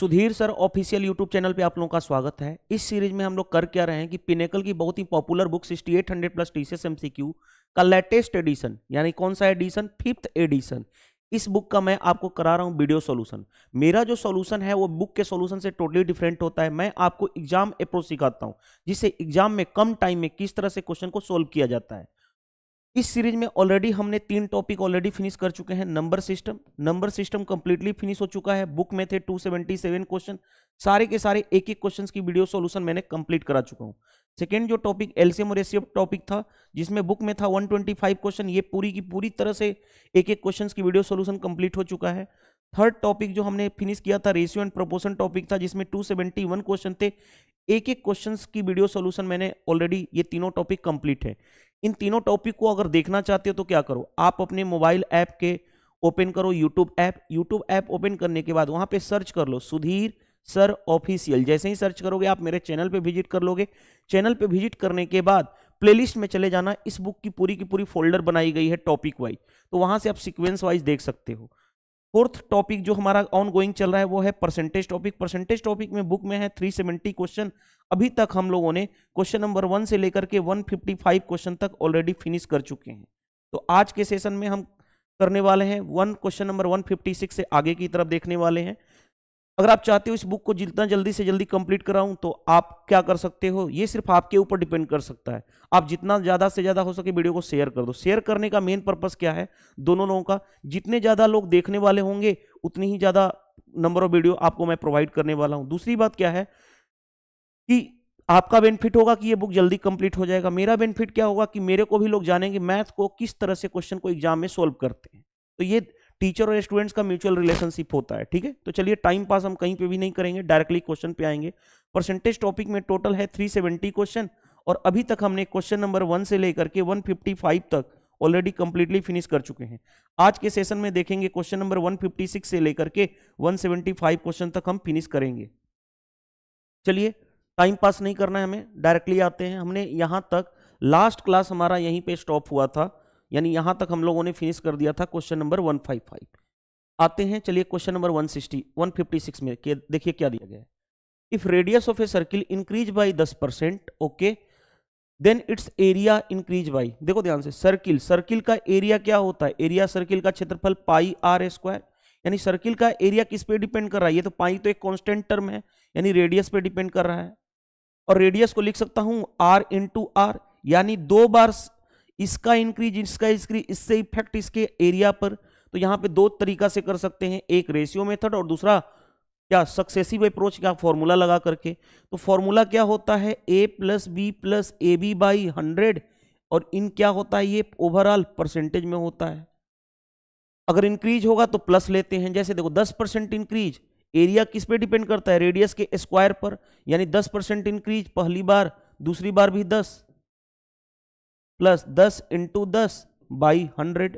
Sudhir sir official YouTube channel पे आप लोगों का स्वागत है इस सीरीज में हम लोग कर क्या रहे हैं कि पिनेकल की बहुत ही popular book sixty eight hundred plus T MCQ का लेटेस्ट एडिशन यानी कौन सा एडिशन फिफ्थ एडिशन इस बुक का मैं आपको करा रहा हूँ वीडियो सॉल्यूशन मेरा जो सॉल्यूशन है वो बुक के सॉल्यूशन से टोटली डिफरेंट होता है मैं आपको एग्जाम अप्रोच सिखाता हूँ जिससे एग्जाम में कम टाइम में किस तरह से क्वेश्चन को सोल्व किया जाता है इस सीरीज में ऑलरेडी हमने तीन टॉपिक ऑलरेडी फिनिश कर चुके हैं number system number system completely finish हो चुका है बुक में थे 277 क्वेश्चन सारे के सारे एक एक क्वेश्चन की वीडियो सॉल्यूशन मैंने कंप्लीट करा चुका हूँ सेकेंड जो टॉपिक एलसीएम और एसीएफ टॉपिक था जिसमें बुक में था 125 क्वेश्चन ये पूरी की पूरी तरह से एक एक क्वेश्चन की वीडियो सोल्यूशन कंप्लीट हो चुका है थर्ड टॉपिक जो हमने फिनिश किया था रेशियो एंड प्रोपोशन टॉपिक था जिसमें टू क्वेश्चन थे एक एक क्वेश्चन की वीडियो सोल्यूशन मैंने ऑलरेडी ये तीनों टॉपिक कंप्लीट है इन तीनों टॉपिक को अगर देखना चाहते हो तो क्या करो आप अपने मोबाइल ऐप के ओपन करो YouTube app YouTube app open करने के बाद वहां पे सर्च कर लो सुधीर सर ऑफिशियल जैसे ही सर्च करोगे आप मेरे चैनल पे विजिट कर लोगे चैनल पे विजिट करने के बाद प्लेलिस्ट में चले जाना इस बुक की पूरी की पूरी फोल्डर बनाई गई है टॉपिक वाइज तो वहां से आप सिक्वेंस वाइज देख सकते हो फोर्थ टॉपिक जो हमारा ऑन गोइंग चल रहा है वो है परसेंटेज टॉपिक परसेंटेज टॉपिक में बुक में है सेवेंटी क्वेश्चन अभी तक हम लोगों ने क्वेश्चन नंबर वन से लेकर के 155 क्वेश्चन तक ऑलरेडी फिनिश कर चुके हैं तो आज के सेशन में हम करने वाले हैं वन क्वेश्चन नंबर 156 से आगे की तरफ देखने वाले हैं अगर आप चाहते हो इस बुक को जितना जल्दी से जल्दी कंप्लीट कराऊं तो आप क्या कर सकते हो ये सिर्फ आपके ऊपर डिपेंड कर सकता है आप जितना ज़्यादा से ज़्यादा हो सके वीडियो को शेयर कर दो शेयर करने का मेन पर्पस क्या है दोनों लोगों का जितने ज़्यादा लोग देखने वाले होंगे उतनी ही ज़्यादा नंबर ऑफ वीडियो आपको मैं प्रोवाइड करने वाला हूँ दूसरी बात क्या है कि आपका बेनिफिट होगा कि ये बुक जल्दी कंप्लीट हो जाएगा मेरा बेनिफिट क्या होगा कि मेरे को भी लोग जानेंगे मैथ को किस तरह से क्वेश्चन को एग्जाम में सोल्व करते हैं तो ये टीचर और स्टूडेंट्स का म्यूचुअल रिलेशनशिप होता है ठीक है तो चलिए टाइम पास हम कहीं पे भी नहीं करेंगे डायरेक्टली क्वेश्चन पे आएंगे परसेंटेज टॉपिक में टोटल है 370 क्वेश्चन और अभी तक हमने क्वेश्चन नंबर वन से लेकर के 155 तक ऑलरेडी कंप्लीटली फिनिश कर चुके हैं आज के सेशन में देखेंगे क्वेश्चन नंबर वन से लेकर के वन क्वेश्चन तक हम फिनिश करेंगे चलिए टाइम पास नहीं करना है हमें डायरेक्टली आते हैं हमने यहाँ तक लास्ट क्लास हमारा यहीं पे स्टॉप हुआ था यानी यहाँ तक हम लोगों ने फिनिश कर दिया था क्वेश्चन नंबर 155 आते हैं चलिए क्वेश्चन नंबर 160 156 में देखिए क्या दिया गया है if radius of a circle increase by दस percent okay then it's area increase by देखो ध्यान से सर्किल सर्किल का एरिया क्या होता है एरिया सर्किल का क्षेत्रफल पाई आर स्क्वायर यानी सर्किल का एरिया किस पे डिपेंड कर रहा है ये तो पाई तो एक कांस्टेंट टर्म है यानी रेडियस पे डिपेंड कर रहा है और रेडियस को लिख सकता हूं आर टू आर यानी दो बार इसका इंक्रीज इसका इंक्रीज इससे इफेक्ट इसके एरिया पर तो यहां पे दो तरीका से कर सकते हैं एक रेशियो मेथड और दूसरा क्या सक्सेसिव अप्रोच क्या फॉर्मूला लगा करके तो फॉर्मूला क्या होता है A plus B plus A B by hundred और इन क्या होता है ये ओवरऑल परसेंटेज में होता है अगर इंक्रीज होगा तो प्लस लेते हैं जैसे देखो दस परसेंट इंक्रीज एरिया किस पे डिपेंड करता है रेडियस के स्क्वायर पर यानी 10 परसेंट इंक्रीज पहली बार दूसरी बार भी 10 प्लस 10 इंटू दस बाई हंड्रेड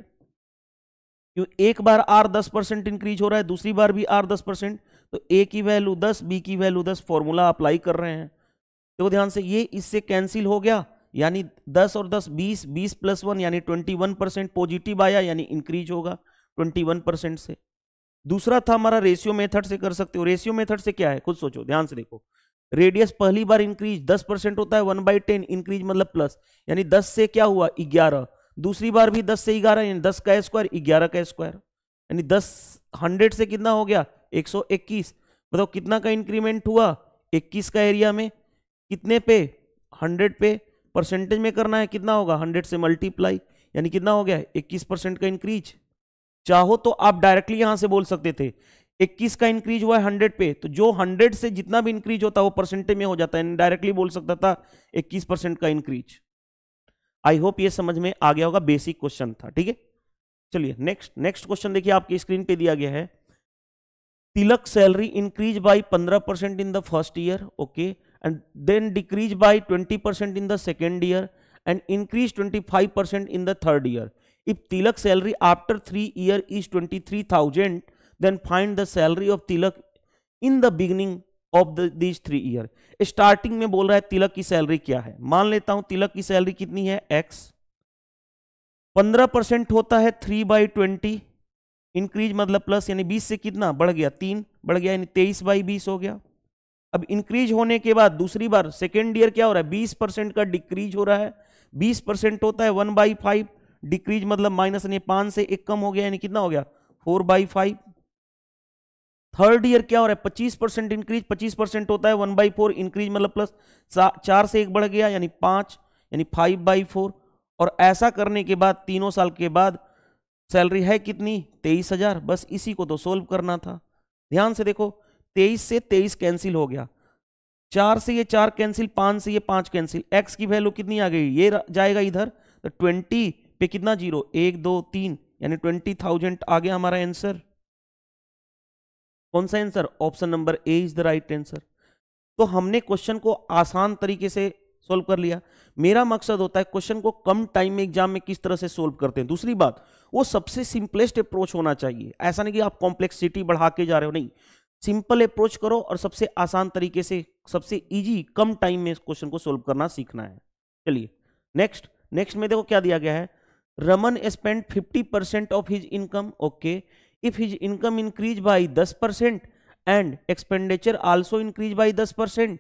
क्यों एक बार आर 10 परसेंट इंक्रीज हो रहा है दूसरी बार भी आर 10 परसेंट तो ए की वैल्यू 10 बी की वैल्यू 10 फॉर्मूला अप्लाई कर रहे हैं तो ध्यान से ये इससे कैंसिल हो गया यानी दस और दस बीस बीस प्लस वन यानी वन परसेंट पॉजिटिव आया यानी इंक्रीज होगा वन परसेंट से दूसरा था हमारा रेशियो मेथड से कर सकते हो रेशियो मेथड से क्या है खुद सोचो ध्यान से देखो रेडियस पहली बार इंक्रीज दस परसेंट होता है वन बाई टेन इंक्रीज मतलब प्लस यानी दस से क्या हुआ ग्यारह दूसरी बार भी दस से ग्यारह यानी दस का स्क्वायर ग्यारह का स्क्वायर यानी दस हंड्रेड से कितना हो गया एक सौ इक्कीस बताओ कितना का इंक्रीमेंट हुआ इक्कीस का एरिया में कितने पे हंड्रेड पे परसेंटेज में करना है कितना होगा हंड्रेड से मल्टीप्लाई यानी कितना हो गया इक्कीस परसेंट का इंक्रीज चाहो तो आप डायरेक्टली यहां से बोल सकते थे 21 का इंक्रीज हुआ है 100 पे तो जो 100 से जितना भी इंक्रीज होता है वो परसेंटेज में हो जाता है डायरेक्टली बोल सकता था 21 परसेंट का इंक्रीज आई होप ये समझ में आ गया होगा बेसिक क्वेश्चन था ठीक है चलिए नेक्स्ट नेक्स्ट क्वेश्चन देखिए आपकी स्क्रीन पे दिया गया है तिलक सैलरी इंक्रीज बाय पंद्रह percent in the first year okay and then decrease by twenty percent in the second year and increase five percent in the third year Tilak salary after three is twenty three thousand then find the salary of of in the beginning of the this three year starting में बोल रहा है तिलक की salary क्या है मान लेता हूं तिलक की सैलरी कितनी है एक्स पंद्रह परसेंट होता है थ्री बाई ट्वेंटी इंक्रीज मतलब प्लस यानी बीस से कितना बढ़ गया तीन बढ़ गया यानी तेईस बाई बीस हो गया अब इंक्रीज होने के बाद दूसरी बार सेकेंड ईयर क्या हो रहा है बीस परसेंट का डिक्रीज हो रहा है बीस परसेंट होता है वन बाई फाइव डिक्रीज मतलब माइनस यानी पांच से एक कम हो गया यानी कितना हो गया four by five third year क्या हो रहा है पच्चीस परसेंट इंक्रीज पच्चीस परसेंट होता है वन बाई फोर इंक्रीज मतलब प्लस चार से एक बढ़ गया यानी पांच यानी फाइव बाई फोर और ऐसा करने के बाद तीनों साल के बाद सैलरी है कितनी तेईस हजार बस इसी को तो सोल्व करना था ध्यान से देखो तेईस से तेईस कैंसिल हो गया चार से ये चार कैंसिल पांच से ये पांच कैंसिल एक्स की वैल्यू कितनी आ गई ये जाएगा इधर तो ट्वेंटी पे कितना जीरो एक दो तीन यानी ट्वेंटी थाउजेंड आ गया हमारा आंसर कौन सा answer option number A is the right answer तो हमने क्वेश्चन को आसान तरीके से सोल्व कर लिया मेरा मकसद होता है क्वेश्चन को कम टाइम में एग्जाम में किस तरह से सोल्व करते हैं दूसरी बात वो सबसे सिंपलेस्ट अप्रोच होना चाहिए ऐसा नहीं कि आप कॉम्प्लेक्सिटी बढ़ा के जा रहे हो नहीं सिंपल अप्रोच करो और सबसे आसान तरीके से सबसे इजी कम टाइम में क्वेश्चन को सोल्व करना सीखना है चलिए नेक्स्ट नेक्स्ट में देखो क्या दिया गया है Raman spend fifty percent of his income okay if his income increase by दस percent and expenditure also increase by दस percent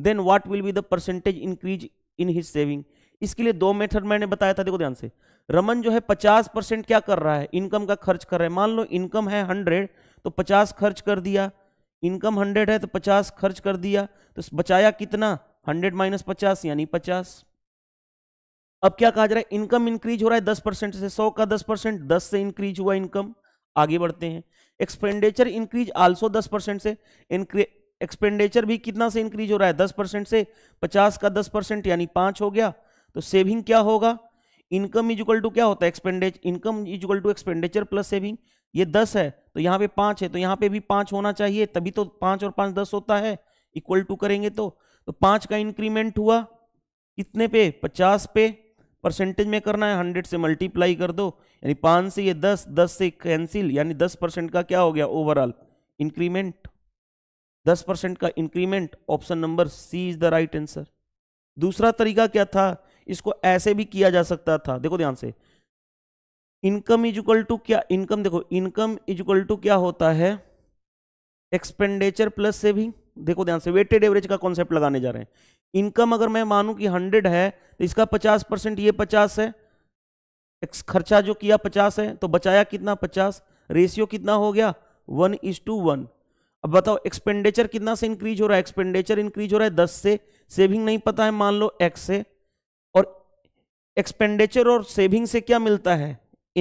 then what will be the percentage increase in his saving इसके लिए दो मेथड मैंने बताया था देखो ध्यान से रमन जो है पचास परसेंट क्या कर रहा है इनकम का खर्च कर रहा है मान लो इनकम है हंड्रेड तो पचास खर्च कर दिया इनकम हंड्रेड है तो पचास खर्च कर दिया तो बचाया कितना हंड्रेड माइनस पचास यानी पचास अब क्या कहा जा रहा है इनकम इंक्रीज हो रहा है दस परसेंट से सौ का दस परसेंट दस से इंक्रीज हुआ इनकम आगे बढ़ते हैं एक्सपेंडिचर इंक्रीज आल्सो दस परसेंट से एक्सपेंडिचर भी कितना से इंक्रीज हो रहा है दस परसेंट से पचास का दस परसेंट यानी पांच हो गया तो सेविंग क्या होगा इनकम इजल टू क्या होता है expenditure income equal to expenditure plus saving ये दस है तो यहाँ पे पांच है तो यहाँ पे भी पांच होना चाहिए तभी तो पांच और पाँच दस होता है इक्वल टू करेंगे तो तो का इंक्रीमेंट हुआ कितने पे पचास पे परसेंटेज में करना है हंड्रेड से मल्टीप्लाई कर दो यानी पाँच से ये दस दस से कैंसिल यानी दस परसेंट का क्या हो गया ओवरऑल इंक्रीमेंट दस परसेंट का increment option number C is the right answer दूसरा तरीका क्या था इसको ऐसे भी किया जा सकता था देखो ध्यान से इनकम इज इक्वल टू क्या इनकम देखो इनकम इज इक्वल टू क्या होता है एक्सपेंडिचर प्लस सेविंग देखो ध्यान से वेटेड एवरेज का कॉन्सेप्ट लगाने जा रहे हैं इनकम अगर मैं मानू कि हंड्रेड है तो इसका पचास परसेंट ये पचास है एक्स खर्चा जो किया पचास है तो बचाया कितना पचास रेशियो कितना हो गया वन इज टू वन अब बताओ एक्सपेंडिचर कितना से इंक्रीज हो रहा है एक्सपेंडिचर इंक्रीज हो रहा है दस से सेविंग नहीं पता है मान लो एक्स से और एक्सपेंडिचर और सेविंग से क्या मिलता है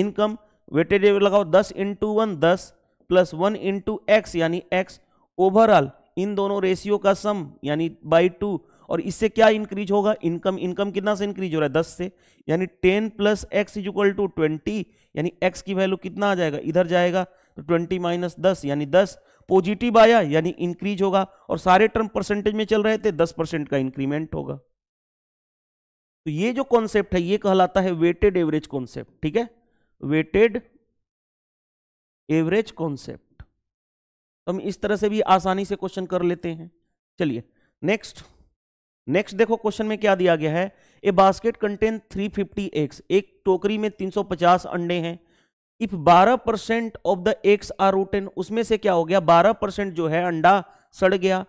इनकम वेटेड एवरेज लगाओ दस इंटू वन दस प्लस वन इंटू एक्स यानी एक्स ओवरऑल इन दोनों रेशियो का सम यानी बाई टू और इससे क्या इंक्रीज होगा इनकम इनकम कितना से इंक्रीज हो रहा है दस से यानी ten plus X is equal to twenty यानी एक्स की वैल्यू कितना आ जाएगा इधर जाएगा तो ट्वेंटी माइनस दस यानी दस पॉजिटिव आया यानी इंक्रीज होगा और सारे टर्म परसेंटेज में चल रहे थे दस परसेंट का इंक्रीमेंट होगा तो ये जो कॉन्सेप्ट है ये कहलाता है वेटेड एवरेज कॉन्सेप्ट ठीक है वेटेड एवरेज कॉन्सेप्ट तो हम इस तरह से भी आसानी से क्वेश्चन कर लेते हैं चलिए नेक्स्ट नेक्स्ट देखो क्वेश्चन में क्या दिया गया है ए बास्केट कंटेन 350 एग्स एक टोकरी में 350 अंडे हैं if 12 percent of the eggs are rotten उसमें से क्या हो गया 12 परसेंट जो है अंडा सड़ गया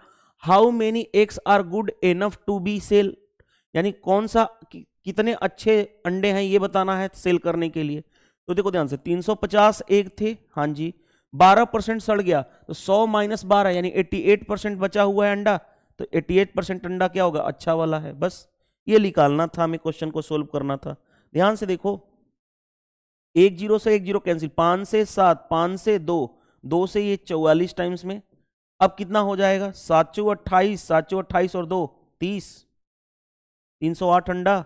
how many eggs are good enough to be sell यानी कौन सा कि, कितने अच्छे अंडे हैं ये बताना है सेल करने के लिए तो देखो ध्यान से 350 एग थे हाँ जी बारह परसेंट सड़ गया तो सौ माइनस बारह यानी एट्टी एट परसेंट बचा हुआ है अंडा तो एट्टी एट परसेंट अंडा क्या होगा अच्छा वाला है बस ये निकालना था हमें क्वेश्चन को सोल्व करना था ध्यान से देखो एक जीरो से एक जीरो कैंसिल पांच से सात पांच से दो दो से ये चौवालीस टाइम्स में अब कितना हो जाएगा सात चौ अट्ठाईस सात चौ अट्ठाईस और दो तीस तीन सौ आठ अंडा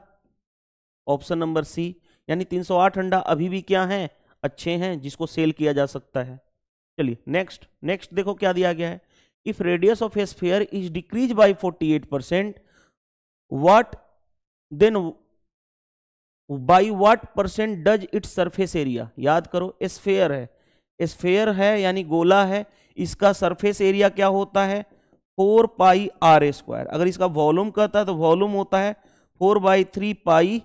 ऑप्शन नंबर सी यानी तीन सौ आठ अंडा अभी भी क्या है अच्छे हैं जिसको सेल किया जा सकता है चलिए नेक्स्ट नेक्स्ट देखो क्या दिया गया है if radius of a sphere is decrease by forty eight percent what then by what percent does it surface area याद करो स्फेयर है स्फेयर है यानी गोला है इसका सरफेस एरिया क्या होता है फोर पाई आर स्क्वायर अगर इसका वॉल्यूम कहता है तो वॉल्यूम होता है four by three pi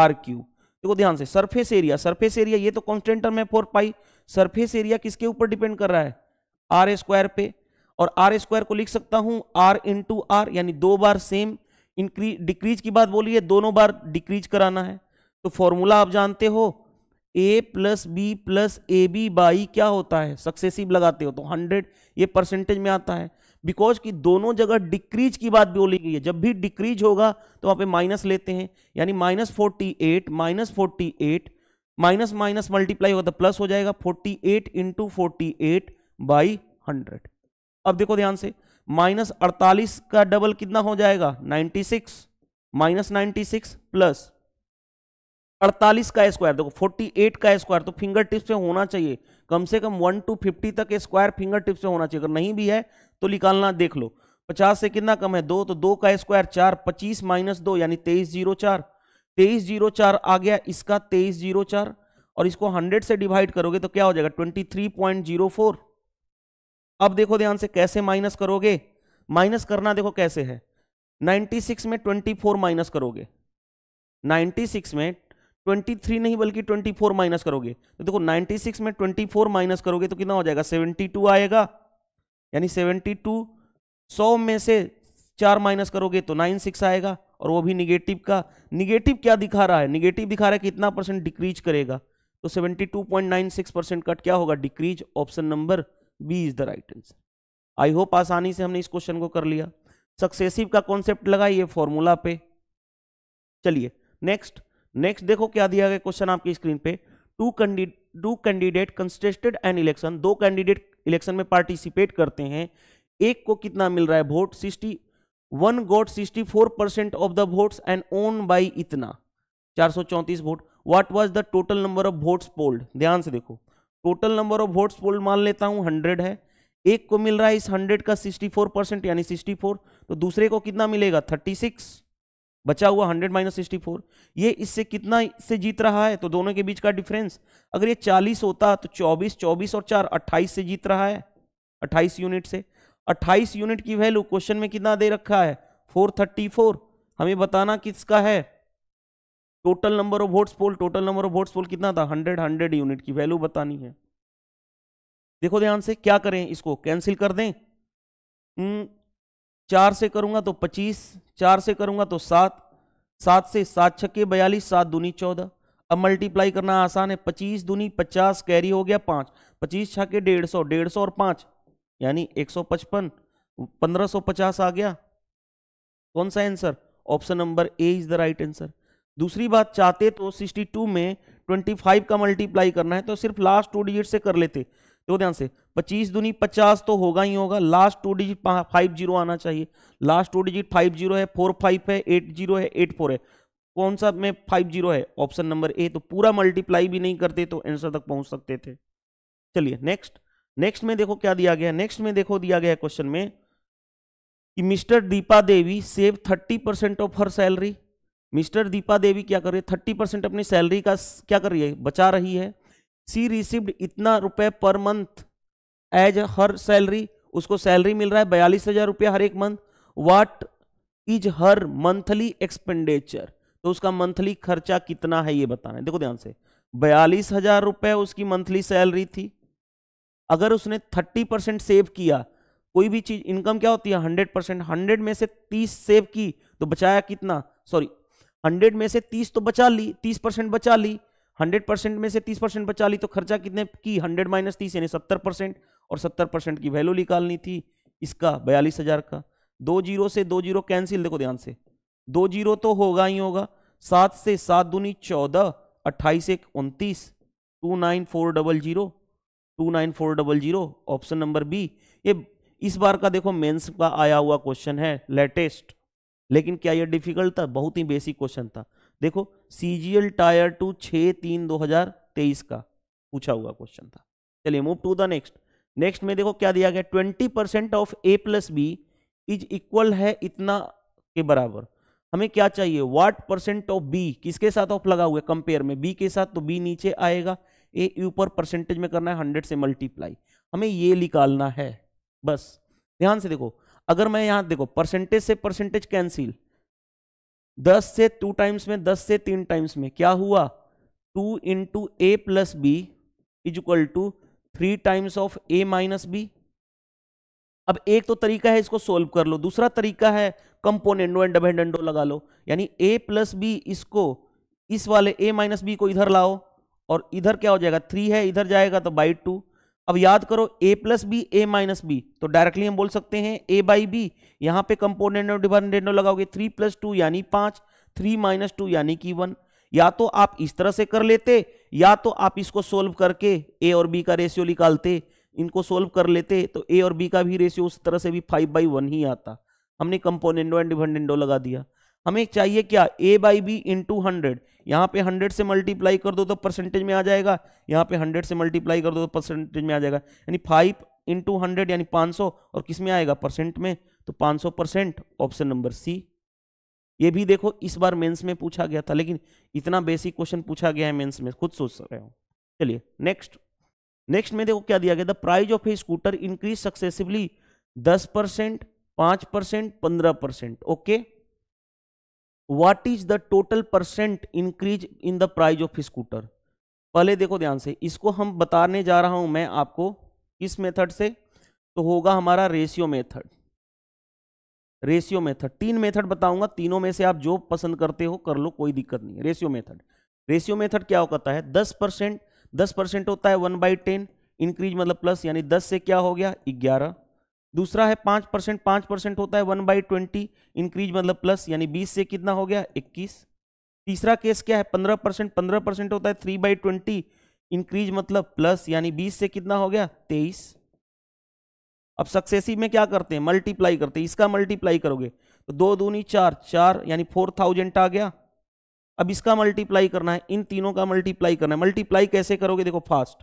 R cube देखो ध्यान से सरफेस एरिया सरफेस एरिया ये तो कॉन्स्टेंट टर्म है फोर पाई सरफेस एरिया किसके ऊपर डिपेंड कर रहा है आर स्क्वायर पे और आर स्क्वायर को लिख सकता हूं आर इन टू आर यानी दो बार सेम इंक्रीज डिक्रीज की बात बोली है दोनों बार डिक्रीज कराना है तो फॉर्मूला आप जानते हो A plus B plus A B by क्या होता है सक्सेसिव लगाते हो तो हंड्रेड ये परसेंटेज में आता है बिकॉज कि दोनों जगह डिक्रीज की बात बोली गई है जब भी डिक्रीज होगा तो वहां पे माइनस लेते हैं यानी minus forty eight minus forty eight minus minus multiply होगा तो प्लस हो जाएगा 48 eight into forty eight by hundred अब देखो ध्यान से माइनस अड़तालीस का डबल कितना हो जाएगा 96 सिक्स माइनस नाइन्टी प्लस अड़तालीस का स्क्वायर देखो 48 का स्क्वायर तो फिंगर टिप्स पे होना चाहिए कम से कम 1 टू 50 तक स्क्वायर फिंगर टिप्स पे होना चाहिए अगर नहीं भी है तो निकालना देख लो 50 से कितना कम है दो तो दो का स्क्वायर चार पच्चीस माइनस दो यानी तेईस जीरो चार तेईस जीरो चार आ गया इसका तेईस जीरो चार और इसको हंड्रेड से डिवाइड करोगे तो क्या हो जाएगा twenty three point zero four अब देखो ध्यान से कैसे माइनस करोगे माइनस करना देखो कैसे है नाइन्टी सिक्स में ट्वेंटी फोर माइनस करोगे नाइन्टी सिक्स में ट्वेंटी थ्री नहीं बल्कि ट्वेंटी फोर माइनस करोगे तो देखो नाइन्टी सिक्स में ट्वेंटी फोर माइनस करोगे तो कितना हो जाएगा सेवेंटी टू आएगा यानी सेवेंटी टू सौ में से चार माइनस करोगे तो नाइन सिक्स आएगा और वो भी निगेटिव का निगेटिव क्या दिखा रहा है निगेटिव दिखा रहा है कि इतना परसेंट डिक्रीज करेगा तो seventy two point nine six percent cut क्या होगा decrease option number B is the right answer I hope आसानी से हमने इस क्वेश्चन को कर लिया सक्सेसिव का कॉन्सेप्ट लगाइए फॉर्मूला पे चलिए नेक्स्ट नेक्स्ट देखो क्या दिया गया क्वेश्चन आपकी स्क्रीन पे two candidate two candidate contested an election दो कैंडिडेट इलेक्शन में पार्टिसिपेट करते हैं एक को कितना मिल रहा है vote sixty one got four percent of the votes and won by इतना चार सौ चौंतीस vote what was the total number of votes polled ध्यान से देखो total number of votes polled मान लेता हूं हंड्रेड है एक को मिल रहा है इस हंड्रेड का सिक्सटी फोर परसेंट यानी सिक्सटी फोर तो दूसरे को कितना मिलेगा थर्टी सिक्स बचा हुआ हंड्रेड माइनस सिक्सटी फोर ये इससे कितना से जीत रहा है तो दोनों के बीच का डिफरेंस अगर ये चालीस होता तो चौबीस चौबीस और चार अट्ठाईस से जीत रहा है अट्ठाईस यूनिट से अट्ठाईस यूनिट की वैल्यू क्वेश्चन में कितना दे रखा है फोर थर्टी फोर हमें बताना किसका है total number of votes poll total number of votes poll कितना था हंड्रेड हंड्रेड यूनिट की वैल्यू बतानी है देखो ध्यान से क्या करें इसको कैंसिल कर दें हम्म, चार से करूंगा तो पच्चीस चार से करूंगा तो सात सात से सात छक्के बयालीस सात दूनी चौदह अब मल्टीप्लाई करना आसान है पच्चीस दूनी पचास कैरी हो गया पाँच पच्चीस छक्के डेढ़ सौ डेढ़ सौ और पाँच यानी 155 1550 आ गया कौन सा answer option number A is the right answer दूसरी बात चाहते तो 62 में 25 का मल्टीप्लाई करना है तो सिर्फ लास्ट टू डिजिट से कर लेते तो ध्यान से 25 दुनी 50 तो होगा ही होगा last two digit five zero आना चाहिए last two digit five zero है फोर फाइव है एट जीरो है एट फोर है कौन सा में फाइव जीरो है ऑप्शन नंबर ए तो पूरा मल्टीप्लाई भी नहीं करते तो आंसर तक पहुंच सकते थे चलिए नेक्स्ट नेक्स्ट में देखो क्या दिया गया नेक्स्ट में देखो दिया गया क्वेश्चन में कि mister Deepa Devi save thirty percent of her salary mister Deepa Devi क्या कर रही है थर्टी परसेंट अपनी सैलरी का क्या कर रही है बचा रही है सी रिसिव्ड इतना रुपए पर मंथ एज हर सैलरी उसको सैलरी मिल रहा है बयालीस हजार रुपया हर एक month what is her monthly expenditure तो उसका मंथली खर्चा कितना है ये बताना है देखो ध्यान से बयालीस हजार रुपये उसकी मंथली सैलरी थी अगर उसने थर्टी परसेंट सेव किया कोई भी चीज इनकम क्या होती है हंड्रेड परसेंट हंड्रेड में से तीस सेव की तो बचाया कितना सॉरी हंड्रेड में से तीस तो बचा ली तीस परसेंट बचा ली हंड्रेड परसेंट में से तीस परसेंट बचा ली तो खर्चा कितने की हंड्रेड माइनस तीस यानी सत्तर परसेंट और सत्तर परसेंट की वैल्यू निकालनी थी इसका बयालीस हजार का दो जीरो से दो जीरो कैंसिल देखो ध्यान से दो जीरो तो होगा ही होगा सात से सात दूनी चौदह अट्ठाईस एक उनतीस two nine four double zero two nine four double zero option number B ये इस बार का देखो मेंस का आया हुआ क्वेश्चन है लेटेस्ट लेकिन क्या ये डिफिकल्ट था बहुत ही बेसिक क्वेश्चन था देखो सीजीएल टायर टू छ तीन दो हजार तेईस का पूछा हुआ क्वेश्चन था चलिए move to the next next में देखो क्या दिया गया twenty percent of A plus B is equal है इतना के बराबर हमें क्या चाहिए वाट परसेंट ऑफ बी किसके साथ ऑफ लगा हुआ है कंपेयर में बी के साथ तो बी नीचे आएगा ए ऊपर परसेंटेज में करना है हंड्रेड से मल्टीप्लाई हमें ये निकालना है बस ध्यान से देखो अगर मैं यहां देखो परसेंटेज से परसेंटेज कैंसिल दस से टू टाइम्स में दस से तीन टाइम्स में क्या हुआ two into A plus B is equal to three times of A minus B अब एक तो तरीका है इसको सोल्व कर लो दूसरा तरीका है कंपोनेंडो एंड डबेंडेंडो लगा लो यानी ए प्लस बी इसको इस वाले ए माइनस बी को इधर लाओ और इधर क्या हो जाएगा थ्री है इधर जाएगा तो बाई टू अब याद करो A plus B A minus B तो डायरेक्टली हम बोल सकते हैं ए बाई बी यहाँ पे कंपोनेंट और डिपेंडेंटो लगाओगे थ्री प्लस टू यानी पाँच थ्री माइनस टू यानी कि वन या तो आप इस तरह से कर लेते या तो आप इसको सोल्व करके ए और बी का रेशियो निकालते इनको सोल्व कर लेते तो ए और बी का भी रेशियो उस तरह से भी फाइव बाई वन ही आता हमने कंपोनेंडो एंड डिपेंडेंडो लगा दिया हमें चाहिए क्या A by B into hundred यहाँ पे हंड्रेड से मल्टीप्लाई कर दो तो परसेंटेज में आ जाएगा यहाँ पे हंड्रेड से मल्टीप्लाई कर दो तो परसेंटेज में आ जाएगा यानी फाइव टू हंड्रेड यानी पाँच सौ और किस में आएगा परसेंट में तो पाँच सौ परसेंट ऑप्शन नंबर सी ये भी देखो इस बार मेंस में पूछा गया था लेकिन इतना बेसिक क्वेश्चन पूछा गया है मेंस में खुद सोच रहे हो चलिए नेक्स्ट नेक्स्ट में देखो क्या दिया गया the price of a scooter increase successively दस परसेंट पाँच परसेंट पंद्रह percent okay what is the total percent increase in the price of scooter पहले देखो ध्यान से इसको हम बताने जा रहा हूं मैं आपको किस मेथड से तो होगा हमारा रेशियो मेथड रेशियो मेथड तीन मेथड बताऊंगा तीनों में से आप जो पसंद करते हो कर लो कोई दिक्कत नहीं रेशियो मेथड रेशियो मेथड क्या होता है दस परसेंट दस परसेंट होता है वन बाई टेन इंक्रीज मतलब प्लस यानी दस से क्या हो गया ग्यारह दूसरा है पांच परसेंट पांच परसेंट होता है वन बाई ट्वेंटी इंक्रीज मतलब प्लस यानी बीस से कितना हो गया इक्कीस तीसरा केस क्या है पंद्रह परसेंट पंद्रह परसेंट होता है थ्री बाई ट्वेंटी इंक्रीज मतलब प्लस यानी बीस से कितना हो गया तेईस अब सक्सेसिव में क्या करते हैं मल्टीप्लाई करते हैं इसका मल्टीप्लाई करोगे तो दो दूनी चार चार यानी फोर थाउजेंड आ गया अब इसका मल्टीप्लाई करना है इन तीनों का मल्टीप्लाई करना है मल्टीप्लाई कैसे करोगे देखो फास्ट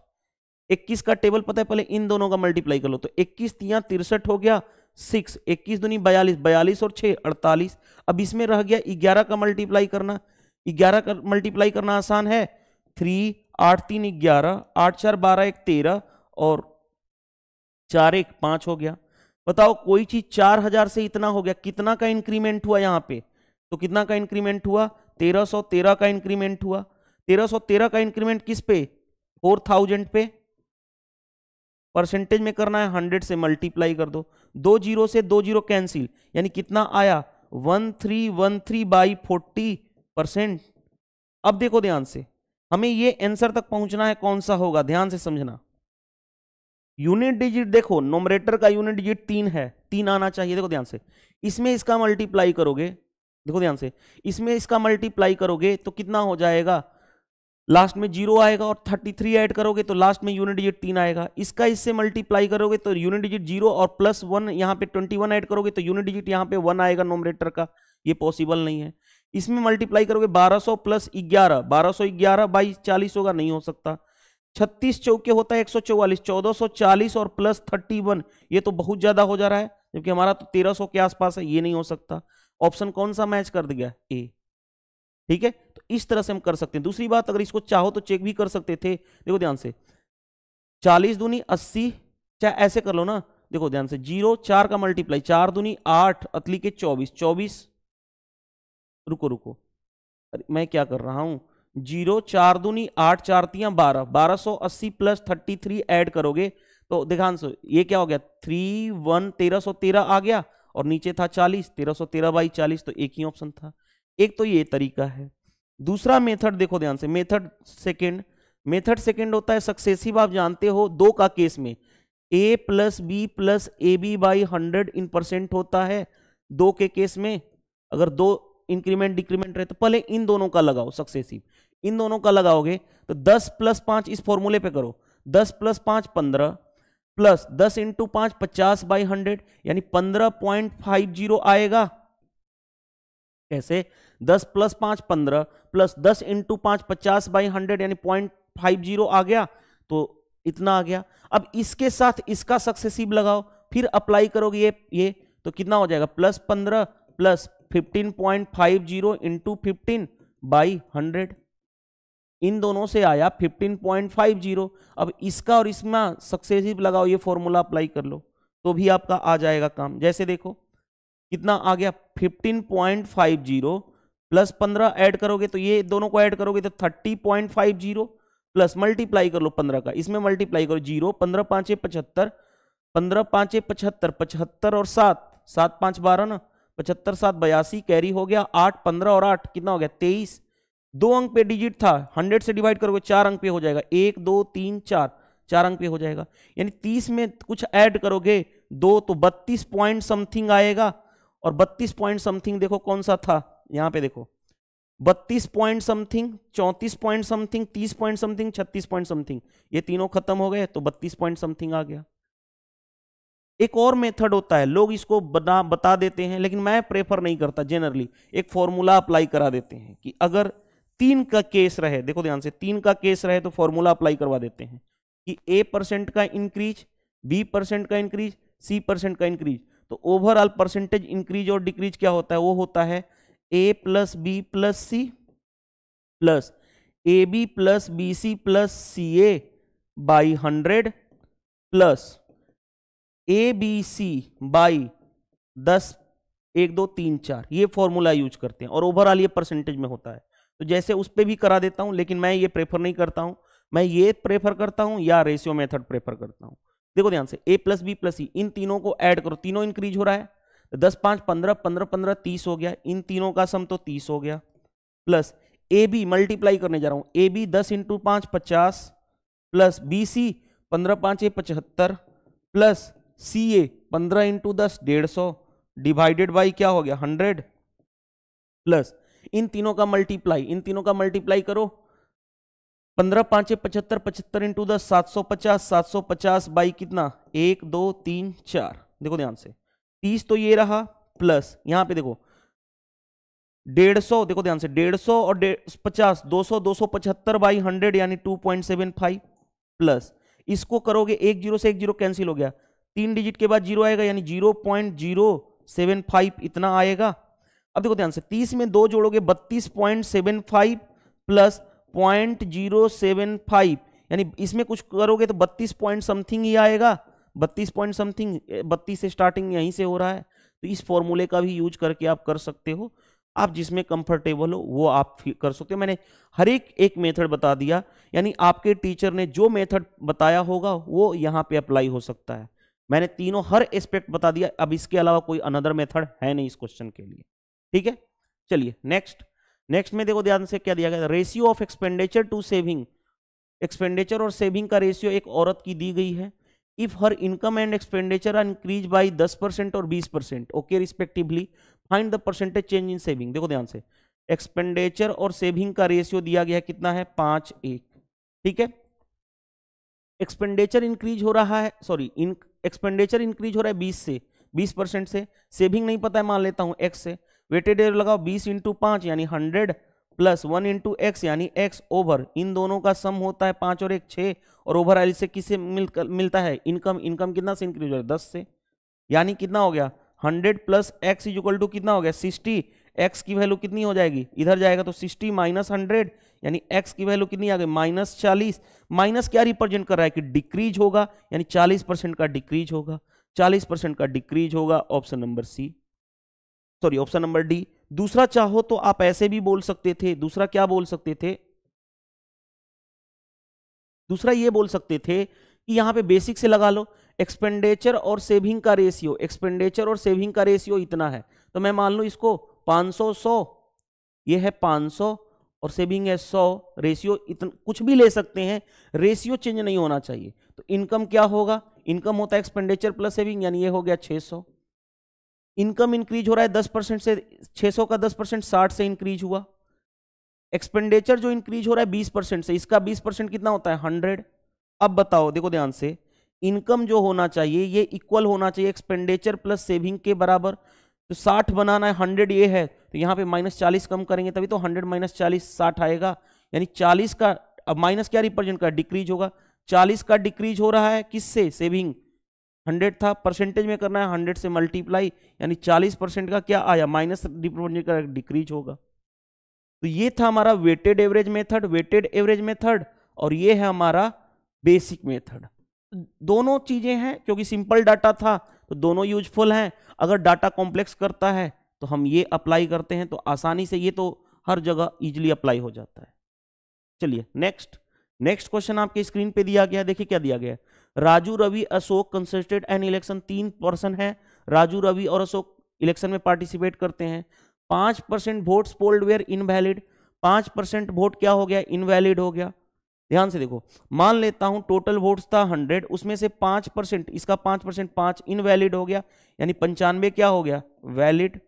इक्कीस का टेबल पता है पहले इन दोनों का मल्टीप्लाई कर लो तो इक्कीस तिया तिरसठ हो गया सिक्स इक्कीस दुनी बयालीस बयालीस और छ अड़तालीस अब इसमें रह गया ग्यारह का मल्टीप्लाई करना ग्यारह का मल्टीप्लाई करना आसान है थ्री आठ तीन ग्यारह आठ चार बारह एक तेरह और चार एक पांच हो गया बताओ कोई चीज चार हजार से इतना हो गया कितना का इंक्रीमेंट हुआ यहाँ पे तो कितना का इंक्रीमेंट हुआ तेरह सौ तेरह का इंक्रीमेंट हुआ तेरह सौ तेरह का इंक्रीमेंट किस पे फोर थाउजेंड पे परसेंटेज में करना है हंड्रेड से मल्टीप्लाई कर दो दो जीरो से दो जीरो कैंसिल यानी कितना आया one three one three by forty percent अब देखो ध्यान से हमें ये आंसर तक पहुंचना है कौन सा होगा ध्यान से समझना यूनिट डिजिट देखो नोमरेटर का यूनिट डिजिट तीन है तीन आना चाहिए देखो ध्यान से इसमें इसका मल्टीप्लाई करोगे देखो ध्यान से इसमें इसका मल्टीप्लाई करोगे तो कितना हो जाएगा लास्ट में जीरो आएगा और 33 ऐड करोगे तो लास्ट में यूनिट डिजिट तीन आएगा इसका इससे मल्टीप्लाई करोगे तो यूनिट डिजिट जीरो और प्लस वन यहाँ पे 21 ऐड करोगे तो यूनिट डिजिट यहाँ पे वन आएगा नोमरेटर का ये पॉसिबल नहीं है इसमें मल्टीप्लाई करोगे 1200 प्लस सौ ग्यारह बाई चालीस होगा नहीं हो सकता छत्तीस चौके होता है सौ चालीस और प्लस वन ये तो बहुत ज़्यादा हो जा रहा है जबकि हमारा तो सौ के आसपास है ये नहीं हो सकता ऑप्शन कौन सा मैच कर दिया ए ठीक है इस तरह से हम कर सकते हैं दूसरी बात अगर इसको चाहो तो चेक भी कर सकते थे देखो ध्यान से चालीस दूनी अस्सी चाहे ऐसे कर लो ना देखो ध्यान से जीरो चार का मल्टीप्लाई चार दूनी आठ अतली के चौबीस चौबीस रुको रुको अरे मैं क्या कर रहा हूं जीरो चार दूनी आठ चार तियां बारह बारह सौ अस्सी प्लस थर्टी थ्री एड करोगे तो ध्यान से ये क्या हो गया थ्री वन तेरह सौ तेरह आ गया और नीचे था चालीस तेरह सौ तेरह बाई चालीस तो एक ही ऑप्शन था एक तो ये तरीका है दूसरा मेथड देखो ध्यान से मेथड सेकेंड मेथड सेकेंड होता है सक्सेसिव आप जानते हो दो का केस में A plus B plus A B by hundred in percent होता है दो के केस में अगर दो इंक्रीमेंट डिक्रीमेंट रहे तो पहले इन दोनों का लगाओ सक्सेसिव इन दोनों का लगाओगे तो दस प्लस पांच इस फॉर्मूले पे करो दस प्लस पांच पंद्रह प्लस दस इंटू पांच पचास बाई हंड्रेड यानी पंद्रह पॉइंट फाइव जीरो आएगा कैसे दस प्लस पांच पंद्रह प्लस दस इंटू पांच पचास बाई हंड्रेड यानी पॉइंट फाइव जीरो आ गया तो इतना आ गया अब इसके साथ इसका सक्सेसिव लगाओ फिर अप्लाई करोगे ये ये तो कितना हो जाएगा प्लस पंद्रह plus fifteen point five zero into fifteen by hundred इन दोनों से आया फिफ्टीन पॉइंट फाइव जीरो अब इसका और इसमें सक्सेसिव लगाओ ये फॉर्मूला अप्लाई कर लो तो भी आपका आ जाएगा काम जैसे देखो कितना आ गया 15.50 प्लस 15 ऐड करोगे तो ये दोनों को ऐड करोगे तो 30.50 प्लस मल्टीप्लाई कर लो 15 का इसमें मल्टीप्लाई करो जीरो पंद्रह पांचे पचहत्तर पंद्रह पांचे पचहत्तर पचहत्तर और सात सात पांच बारह ना पचहत्तर सात बयासी कैरी हो गया आठ पंद्रह और आठ कितना हो गया तेईस दो अंक पे डिजिट था हंड्रेड से डिवाइड करोगे चार अंक पे हो जाएगा एक दो तीन चार चार अंक पे हो जाएगा यानी तीस में कुछ ऐड करोगे दो तो बत्तीस पॉइंट समथिंग आएगा और 32 पॉइंट समथिंग देखो कौन सा था यहां पे देखो 32 point something 34 point something 30 point something 36 point something ये तीनों खत्म हो गए तो 32 पॉइंट समथिंग आ गया एक और मेथड होता है लोग इसको बना बता देते हैं लेकिन मैं प्रेफर नहीं करता जनरली एक फॉर्मूला अप्लाई करा देते हैं कि अगर तीन का केस रहे देखो ध्यान से तीन का केस रहे तो फॉर्मूला अप्लाई करवा देते हैं कि ए परसेंट का इंक्रीज बी परसेंट का इंक्रीज सी परसेंट का इंक्रीज तो ओवरऑल परसेंटेज इंक्रीज और डिक्रीज क्या होता है वो होता है A plus B plus C plus A B plus B C plus C A by hundred plus A B C by दस एक दो तीन चार ये फॉर्मूला यूज करते हैं और ओवरऑल ये परसेंटेज में होता है तो जैसे उस पर भी करा देता हूं लेकिन मैं ये प्रेफर नहीं करता हूं मैं ये प्रेफर करता हूं या रेशियो मेथड प्रेफर करता हूँ देखो ध्यान से A plus B plus C इन तीनों को ऐड करो तीनों इंक्रीज हो रहा है तो दस पांच पंद्रह पंद्रह पंद्रह तीस हो गया इन तीनों का सम तो तीस हो गया प्लस ए बी मल्टीप्लाई करने जा रहा हूं ए बी दस इंटू पांच पचास प्लस बी सी पंद्रह पांच ए पचहत्तर प्लस सी ए पंद्रह इंटू दस डेढ़ सौ डिवाइडेड बाई क्या हो गया हंड्रेड प्लस इन तीनों का मल्टीप्लाई इन तीनों का मल्टीप्लाई करो पंद्रह पांचे पचहत्तर पचहत्तर इंटू दस सात सौ पचास सात सौ पचास बाई कितना एक दो तीन चार देखो ध्यान से तीस तो ये रहा प्लस यहां पे देखो डेढ़ सौ देखो ध्यान से डेढ़ सौ और डेढ़ पचास दो सौ दो सौ पचहत्तर बाई हंड्रेड यानी two point seven five plus इसको करोगे एक जीरो से एक जीरो कैंसिल हो गया तीन डिजिट के बाद जीरो आएगा यानी zero point zero seven five इतना आएगा अब देखो ध्यान से तीस में दो जोड़ोगे बत्तीस point seven five plus point zero seven five यानी इसमें कुछ करोगे तो बत्तीस पॉइंट समथिंग ही आएगा बत्तीस पॉइंट समथिंग बत्तीस से स्टार्टिंग यहीं से हो रहा है तो इस फॉर्मूले का भी यूज करके आप कर सकते हो आप जिसमें कंफर्टेबल हो वो आप कर सकते हो मैंने हर एक एक मेथड बता दिया यानी आपके टीचर ने जो मेथड बताया होगा वो यहाँ पे अप्लाई हो सकता है मैंने तीनों हर एस्पेक्ट बता दिया अब इसके अलावा कोई अनदर मेथड है नहीं इस क्वेश्चन के लिए ठीक है चलिए नेक्स्ट नेक्स्ट में देखो ध्यान से क्या दिया गया ratio of expenditure to saving expenditure और सेविंग का रेशियो एक औरत की दी गई है if her income and expenditure are increase by दस परसेंट और बीस percent okay respectively find the percentage change in saving देखो ध्यान से एक्सपेंडिचर और सेविंग का रेशियो दिया गया कितना है पांच एक ठीक है एक्सपेंडिचर इंक्रीज हो रहा है सॉरी एक्सपेंडिचर इंक्रीज हो रहा है बीस से बीस परसेंट से सेविंग नहीं पता है मान लेता हूं एक्स से वेटेड एयर लगाओ बीस इंटू पाँच यानी hundred plus one into X यानी एक्स ओवर इन दोनों का सम होता है पाँच और एक छः और ओवरऑल इससे किससे मिल मिलता है इनकम इनकम कितना से इंक्रीज हो रहा है दस से यानी कितना हो गया hundred plus X is equal to कितना हो गया सिक्सटी एक्स की वैल्यू कितनी हो जाएगी इधर जाएगा तो सिक्सटी माइनस हंड्रेड यानी एक्स की वैल्यू कितनी आ गई माइनस चालीस माइनस क्या रिप्रेजेंट कर रहा है कि डिक्रीज होगा यानी चालीस परसेंट का डिक्रीज होगा चालीस परसेंट का डिक्रीज होगा option number C sorry option number D दूसरा चाहो तो आप ऐसे भी बोल सकते थे दूसरा क्या बोल सकते थे दूसरा ये बोल सकते थे कि यहां पे बेसिक से लगा लो एक्सपेंडिचर और सेविंग का रेशियो एक्सपेंडिचर और सेविंग का रेशियो इतना है तो मैं मान लू इसको 500 सौ ये है 500 और सेविंग है 100 रेशियो इतना कुछ भी ले सकते हैं रेशियो चेंज नहीं होना चाहिए तो इनकम क्या होगा इनकम होता है एक्सपेंडिचर प्लस सेविंग यानी ये हो गया 600 इनकम इंक्रीज हो रहा है दस परसेंट से 600 का दस परसेंट साठ से इंक्रीज हुआ एक्सपेंडिचर जो इंक्रीज हो रहा है बीस परसेंट से इसका बीस परसेंट कितना होता है हंड्रेड अब बताओ देखो ध्यान से इनकम जो होना चाहिए ये इक्वल होना चाहिए एक्सपेंडिचर प्लस सेविंग के बराबर तो साठ बनाना है हंड्रेड ये है तो यहाँ पे माइनस चालीस कम करेंगे तभी तो हंड्रेड माइनस चालीस साठ आएगा यानी चालीस का अब माइनस क्या रिप्रेजेंट कर डिक्रीज होगा चालीस का डिक्रीज हो रहा है किससे सेविंग हंड्रेड था परसेंटेज में करना है हंड्रेड से मल्टीप्लाई यानी चालीस परसेंट का क्या आया माइनस रिप्रेजेंट का डिक्रीज होगा तो ये था हमारा weighted average method weighted average method और ये है हमारा बेसिक मेथड दोनों चीज़ें हैं क्योंकि सिंपल डाटा था तो दोनों यूजफुल हैं अगर डाटा कॉम्प्लेक्स करता है तो हम ये अप्लाई करते हैं तो आसानी से ये तो हर जगह इजीली अप्लाई हो जाता है चलिए नेक्स्ट नेक्स्ट क्वेश्चन आपके स्क्रीन पे दिया गया है देखिए क्या दिया गया है Raju Ravi Ashok contested an election three person है राजू रवि और अशोक इलेक्शन में पार्टिसिपेट करते हैं पांच percent vote polled were invalid पांच परसेंट वोट क्या हो गया इनवैलिड हो गया ध्यान से देखो मान लेता हूं टोटल वोट्स था हंड्रेड उसमें से पांच परसेंट इसका पांच परसेंट पांच इनवैलिड हो गया यानी पंचानवे क्या हो गया वैलिड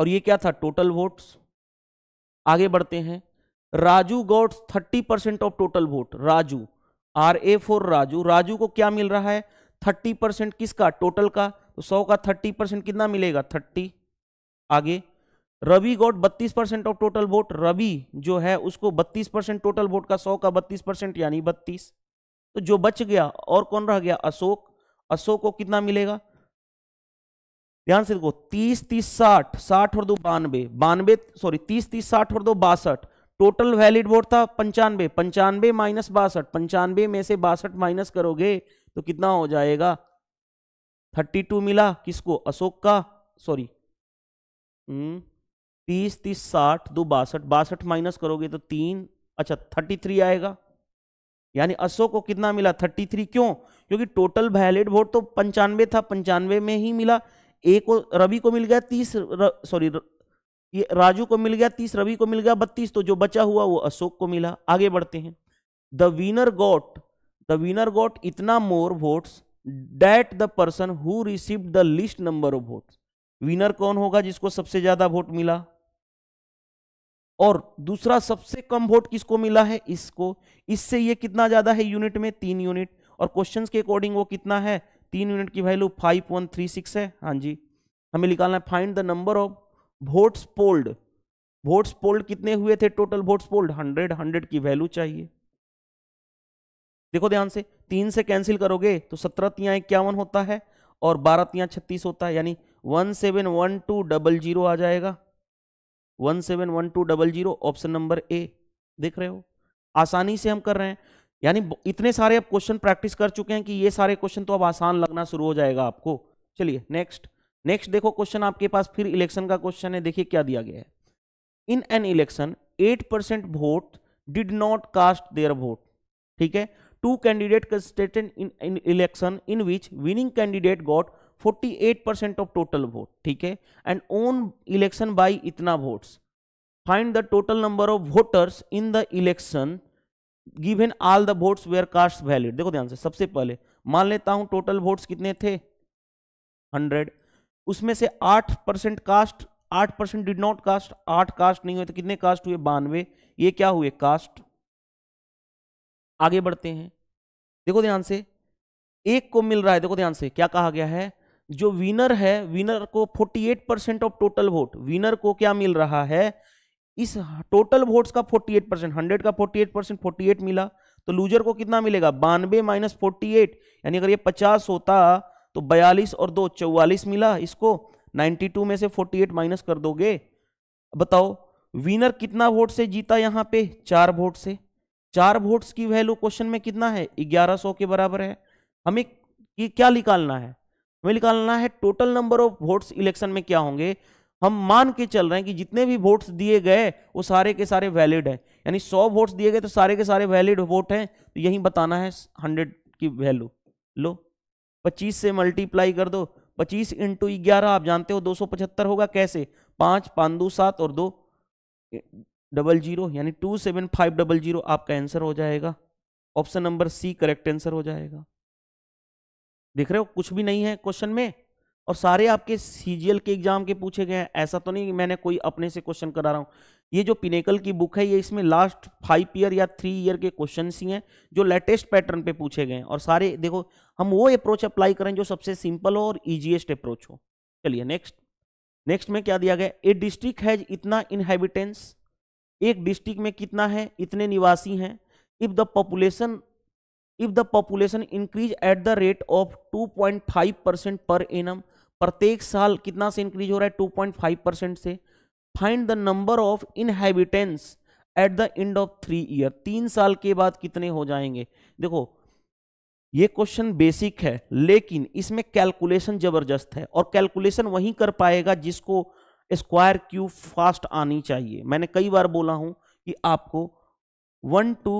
और ये क्या था टोटल वोट्स आगे बढ़ते हैं Raju got thirty percent of total vote Raju R A four Raju Raju को क्या मिल रहा है थर्टी परसेंट किसका टोटल का तो सौ का थर्टी परसेंट कितना मिलेगा थर्टी आगे रवि गॉट बत्तीस percent of total vote Ravi जो है उसको बत्तीस परसेंट टोटल वोट का सौ का बत्तीस परसेंट यानी बत्तीस तो जो बच गया और कौन रह गया अशोक अशोक को कितना मिलेगा ध्यान से देखो तीस तीस साठ साठ और दो बानवे बानवे सॉरी तीस तीस साठ और दो बासठ टोटल वैलिड वोट था पंचानवे पंचानवे माइनस बासठ पंचानवे में से बासठ माइनस करोगे तो कितना हो जाएगा थर्टी टू मिला किसको अशोक का सॉरी हम्म, तीस तीस साठ दो बासठ बासठ माइनस करोगे तो तीन अच्छा थर्टी थ्री आएगा यानी अशोक को कितना मिला थर्टी थ्री क्यों क्योंकि टोटल वैलिड वोट तो पंचानवे था पंचानवे में ही मिला ए को रवि को मिल गया तीस सॉरी ये राजू को मिल गया तीस रवि को मिल गया बत्तीस तो जो बचा हुआ वो अशोक को मिला आगे बढ़ते हैं the winner got the winner got इतना more votes that the person who receive the least number of votes winner कौन होगा जिसको सबसे ज्यादा वोट मिला और दूसरा सबसे कम वोट किसको मिला है इसको इससे ये कितना ज्यादा है यूनिट में तीन यूनिट और क्वेश्चन के अकॉर्डिंग वो कितना है तीन यूनिट की value five one three six है हाँ जी हमें निकालना है find the number of votes polled votes polled कितने हुए थे total votes polled hundred hundred की वैल्यू चाहिए देखो ध्यान से तीन से कैंसिल करोगे तो सत्रह तिया इक्यावन होता है और बारह तिया छत्तीस होता है यानी one seven one two double zero आ जाएगा one seven one two double zero option number A देख रहे हो आसानी से हम कर रहे हैं यानी इतने सारे अब क्वेश्चन प्रैक्टिस कर चुके हैं कि ये सारे क्वेश्चन तो अब आसान लगना शुरू हो जाएगा आपको चलिए नेक्स्ट नेक्स्ट देखो क्वेश्चन आपके पास फिर इलेक्शन का क्वेश्चन है देखिए क्या दिया गया है in an election eight percent vote did not cast their vote ठीक है two candidate contested in election in which winning candidate got 48 percent of total vote ठीक है एंड ओन इलेक्शन बाय इतना votes find the total number of voters in the election given all the votes were cast valid देखो ध्यान से सबसे पहले मान लेता हूं टोटल वोट्स कितने थे हंड्रेड उसमें से आठ परसेंट कास्ट आठ परसेंट डिड नॉट कास्ट आठ कास्ट नहीं हुए तो कितने कास्ट हुए बानवे ये क्या हुए कास्ट आगे बढ़ते हैं देखो ध्यान से एक को मिल रहा है देखो ध्यान से क्या कहा गया है जो विनर है विनर को 48 percent of total vote winner को क्या मिल रहा है इस टोटल वोट्स का 48 परसेंट हंड्रेड का 48 परसेंट फोर्टी मिला तो लूजर को कितना मिलेगा बानवे माइनस फोर्टी यानी अगर ये पचास होता तो 42 और दो चौवालीस मिला इसको 92 में से 48 माइनस कर दोगे बताओ विनर कितना वोट से जीता यहां पे चार वोट से चार वोट्स की वैल्यू क्वेश्चन में कितना है 1100 के बराबर है हमें ये क्या निकालना है हमें निकालना है total number of votes election में क्या होंगे हम मान के चल रहे हैं कि जितने भी वोट्स दिए गए वो सारे के सारे वैलिड है यानी सौ वोट्स दिए गए तो सारे के सारे वैलिड वोट हैं तो यही बताना है हंड्रेड की वैल्यू लो पच्चीस से मल्टीप्लाई कर दो पच्चीस इंटू ग्यारह आप जानते हो दो सौ पचहत्तर होगा कैसे पाँच पाँच दो सात और दो डबल जीरो यानी two seven five double zero आपका आंसर हो जाएगा option number C correct answer हो जाएगा देख रहे हो कुछ भी नहीं है क्वेश्चन में और सारे आपके सीजीएल के एग्जाम के पूछे गए हैं ऐसा तो नहीं मैंने कोई अपने से क्वेश्चन करा रहा हूँ ये जो पिनेकल की बुक है ये इसमें लास्ट फाइव ईयर या थ्री ईयर के क्वेश्चन ही हैं जो लेटेस्ट पैटर्न पे पूछे गए हैं और सारे देखो हम वो अप्रोच अप्लाई करें जो सबसे सिंपल हो और ईजीएस्ट अप्रोच हो चलिए नेक्स्ट नेक्स्ट में क्या दिया गया ए डिस्ट्रिक्ट हैज इतना इनहेबिटेंस एक डिस्ट्रिक्ट में कितना है इतने निवासी हैं if the population if the population increase at the rate of two point five percent per annum प्रत्येक साल कितना से इंक्रीज हो रहा है टू पॉइंट फाइव परसेंट से find the number of inhabitants at the end of three year तीन साल के बाद कितने हो जाएंगे देखो ये क्वेश्चन बेसिक है लेकिन इसमें कैलकुलेशन जबरदस्त है और कैलकुलेशन वही कर पाएगा जिसको स्क्वायर क्यूब फास्ट आनी चाहिए मैंने कई बार बोला हूं कि आपको वन टू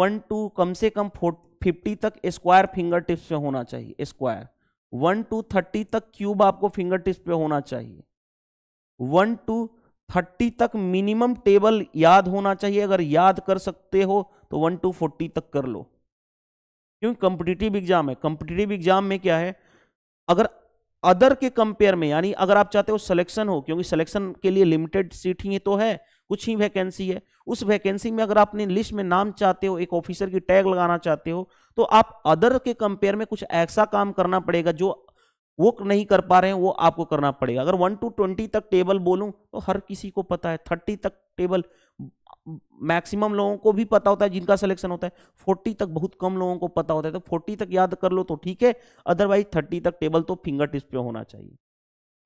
वन टू कम से कम फिफ्टी तक स्क्वायर फिंगर टिप्स पे होना चाहिए स्क्वायर वन टू थर्टी तक क्यूब आपको फिंगर टिप्स पे होना चाहिए वन टू थर्टी तक मिनिमम टेबल याद होना चाहिए अगर याद कर सकते हो तो वन टू फोर्टी तक कर लो क्योंकि कंपिटेटिव एग्जाम है कंपिटेटिव एग्जाम में क्या है अगर अदर के कंपेयर में यानी अगर आप चाहते हो सिलेक्शन हो क्योंकि सिलेक्शन के लिए लिमिटेड सीट ही तो है कुछ ही वैकेंसी है उस वैकेंसी में अगर आपने लिस्ट में नाम चाहते हो एक ऑफिसर की टैग लगाना चाहते हो तो आप अदर के कंपेयर में कुछ ऐसा काम करना पड़ेगा जो वो नहीं कर पा रहे हैं वो आपको करना पड़ेगा अगर वन टू ट्वेंटी तक टेबल बोलूँ तो हर किसी को पता है थर्टी तक टेबल मैक्सिमम लोगों को भी पता होता है जिनका सिलेक्शन होता है फोर्टी तक बहुत कम लोगों को पता होता है तो फोर्टी तक याद कर लो तो ठीक है अदरवाइज थर्टी तक टेबल तो फिंगर टिप्स पे होना चाहिए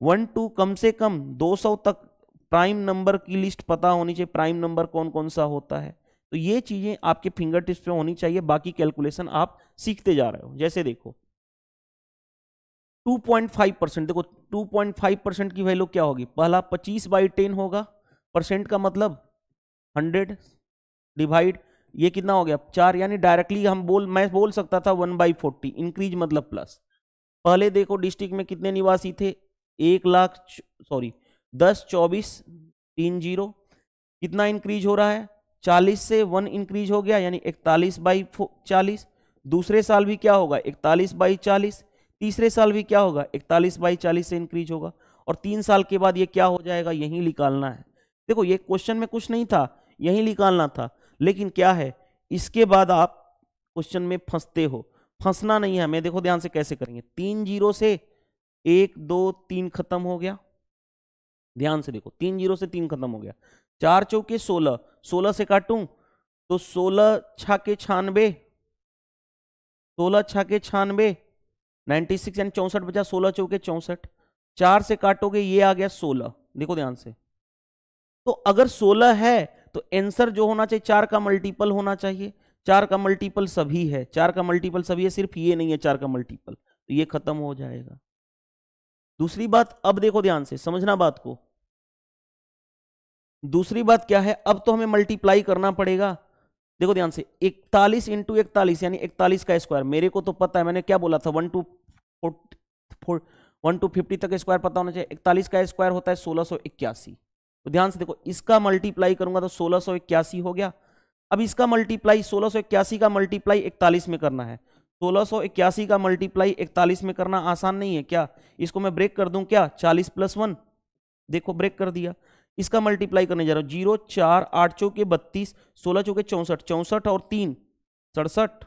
वन टू कम से कम दो सौ तक प्राइम नंबर की लिस्ट पता होनी चाहिए प्राइम नंबर कौन कौन सा होता है तो ये चीज़ें आपके फिंगर टिप्स पे होनी चाहिए बाकी कैलकुलेशन आप सीखते जा रहे हो जैसे देखो 2.5 परसेंट देखो 2.5 परसेंट की वैल्यू क्या होगी पहला 25 बाई टेन होगा परसेंट का मतलब 100 डिवाइड ये कितना हो गया चार यानी डायरेक्टली हम बोल मैं बोल सकता था वन बाई फोर्टी इंक्रीज मतलब प्लस पहले देखो डिस्ट्रिक्ट में कितने निवासी थे एक लाख सॉरी दस चौबीस तीन जीरो कितना इंक्रीज हो रहा है चालीस से वन इंक्रीज हो गया यानी इकतालीस बाई चालीस दूसरे साल भी क्या होगा इकतालीस बाई चालीस तीसरे साल भी क्या होगा इकतालीस बाई चालीस से इंक्रीज होगा और तीन साल के बाद ये क्या हो जाएगा यही निकालना है देखो ये क्वेश्चन में कुछ नहीं था यही निकालना था लेकिन क्या है इसके बाद आप क्वेश्चन में फंसते हो फंसना नहीं है हमें देखो ध्यान से कैसे करेंगे तीन जीरो से एक दो तीन खत्म हो गया ध्यान से देखो तीन जीरो से तीन खत्म हो गया चार चौके सोलह सोलह से काटूं तो सोलह छा के छानबे सोलह छा के छानबे नाइन्टी सिक्स यानी चौंसठ बचा सोलह चौके चौंसठ चार से काटोगे ये आ गया सोलह देखो ध्यान से तो अगर सोलह है तो एंसर जो होना चाहिए चार का मल्टीपल होना चाहिए चार का मल्टीपल सभी है चार का मल्टीपल सभी है सिर्फ ये नहीं है चार का मल्टीपल तो ये खत्म हो जाएगा दूसरी बात अब देखो ध्यान से समझना बात को दूसरी बात क्या है अब तो हमें मल्टीप्लाई करना पड़ेगा देखो ध्यान से इकतालीस इंटू इकतालीस यानी इकतालीस का स्क्वायर मेरे को तो पता है मैंने क्या बोला था one two four one two fifty तक स्क्वायर पता होना चाहिए इकतालीस का स्क्वायर होता है सोलह सौ इक्यासी तो ध्यान से देखो इसका मल्टीप्लाई करूंगा तो सोलह सौ इक्यासी हो गया अब इसका मल्टीप्लाई सोलह सौ इक्यासी का मल्टीप्लाई इकतालीस में करना है सोलह सौ इक्यासी का मल्टीप्लाई इकतालीस में करना आसान नहीं है क्या इसको मैं ब्रेक कर दूं क्या चालीस प्लस वन देखो ब्रेक कर दिया इसका मल्टीप्लाई करने जा रहा हूँ जीरो चार आठ चौके बत्तीस सोलह चौके चौंसठ चौंसठ और तीन सड़सठ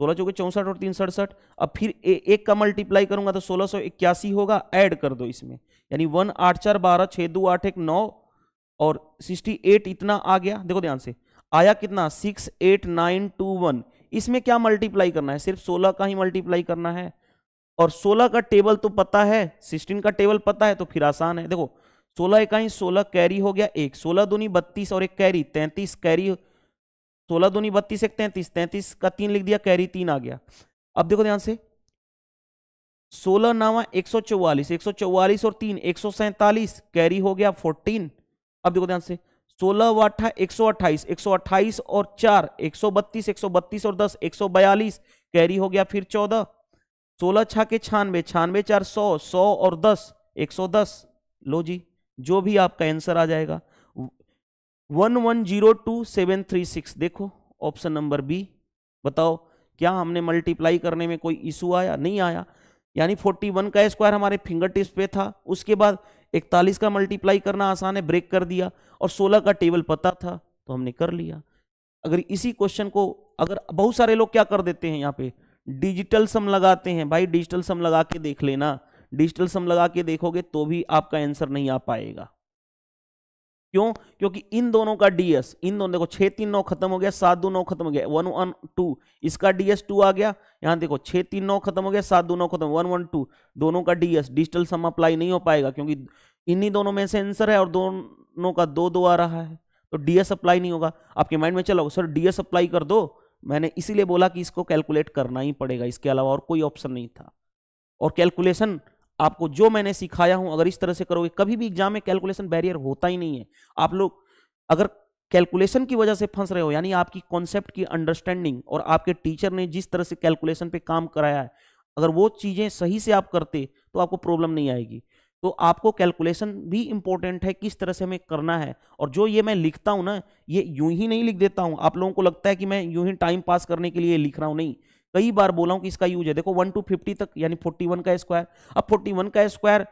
सोलह चौके चौंसठ और तीन सड़सठ अब फिर ए, एक का मल्टीप्लाई करूंगा तो सोलह सौ इक्यासी होगा ऐड कर दो इसमें यानी वन आठ चार बारह छः दो आठ एक नौ और सिक्सटी एट इतना आ गया देखो ध्यान से आया कितना six eight nine two one इसमें क्या मल्टीप्लाई करना है सिर्फ सोलह का ही मल्टीप्लाई करना है और सोलह का टेबल तो पता है सिक्सटीन का टेबल पता है तो फिर आसान है देखो सोलह इकाई सोलह कैरी हो गया एक सोलह दूनी बत्तीस और एक कैरी तैंतीस कैरी सोलह दूनी बत्तीस एक तैंतीस तैंतीस का तीन लिख दिया कैरी तीन आ गया अब देखो ध्यान से सोलह नावा एक सौ चौवालीस एक सौ चौवालीस और तीन एक सौ सैंतालीस कैरी हो गया फोर्टीन अब देखो ध्यान से सोलह व अठा एक सौ अट्ठाईस एक सौ अट्ठाईस और चार एक सौ बत्तीस एक सौ बत्तीस और दस एक सौ बयालीस कैरी हो गया फिर चौदह सोलह छा के छानवे छानवे चार सौ सौ और दस एक सौ दस लो जी जो भी आपका आंसर आ जाएगा one one zero two seven three six देखो ऑप्शन नंबर बी बताओ क्या हमने मल्टीप्लाई करने में कोई इशू आया नहीं आया यानी वन का स्क्वायर हमारे फिंगर टिप्स पे था उसके बाद इकतालीस का मल्टीप्लाई करना आसान है ब्रेक कर दिया और सोलह का टेबल पता था तो हमने कर लिया अगर इसी क्वेश्चन को अगर बहुत सारे लोग क्या कर देते हैं यहाँ पे डिजिटल सम लगाते हैं भाई डिजिटल सम लगा के देख लेना डिजिटल सम लगा के देखोगे तो भी आपका आंसर नहीं आ पाएगा क्यों क्योंकि इन दोनों का डीएस इन दोनों देखो छह तीन नौ खत्म हो गया सात दो नौ खत्म हो गया वन वन टू इसका डीएस टू आ गया यहां देखो छह तीन नौ खत्म हो गया सात दो नौ खत्म वन वन टू दोनों का डीएस डिजिटल सम अप्लाई नहीं हो पाएगा क्योंकि इन्हीं दोनों में से आंसर है और दोनों का दो दो आ रहा है तो डीएस अप्लाई नहीं होगा आपके माइंड में चलो सर डीएस अप्लाई कर दो मैंने इसीलिए बोला कि इसको कैलकुलेट करना ही पड़ेगा इसके अलावा और कोई ऑप्शन नहीं था और कैलकुलेशन आपको जो मैंने सिखाया हूं अगर इस तरह से करोगे कभी भी एग्जाम में कैलकुलेशन बैरियर होता ही नहीं है आप लोग अगर कैलकुलेशन की वजह से फंस रहे हो यानी आपकी कॉन्सेप्ट की अंडरस्टैंडिंग और आपके टीचर ने जिस तरह से कैलकुलेशन पे काम कराया है अगर वो चीज़ें सही से आप करते तो आपको प्रॉब्लम नहीं आएगी तो आपको कैलकुलेशन भी इंपॉर्टेंट है किस तरह से हमें करना है और जो ये मैं लिखता हूँ ना ये यूं ही नहीं लिख देता हूँ आप लोगों को लगता है कि मैं यूं ही टाइम पास करने के लिए लिख रहा हूँ नहीं कई बार बोला हूं कि इसका यूज है देखो वन टू फिफ्टी तक यानी फोर्टी वन का स्क्वायर अब फोर्टी वन का स्क्वायर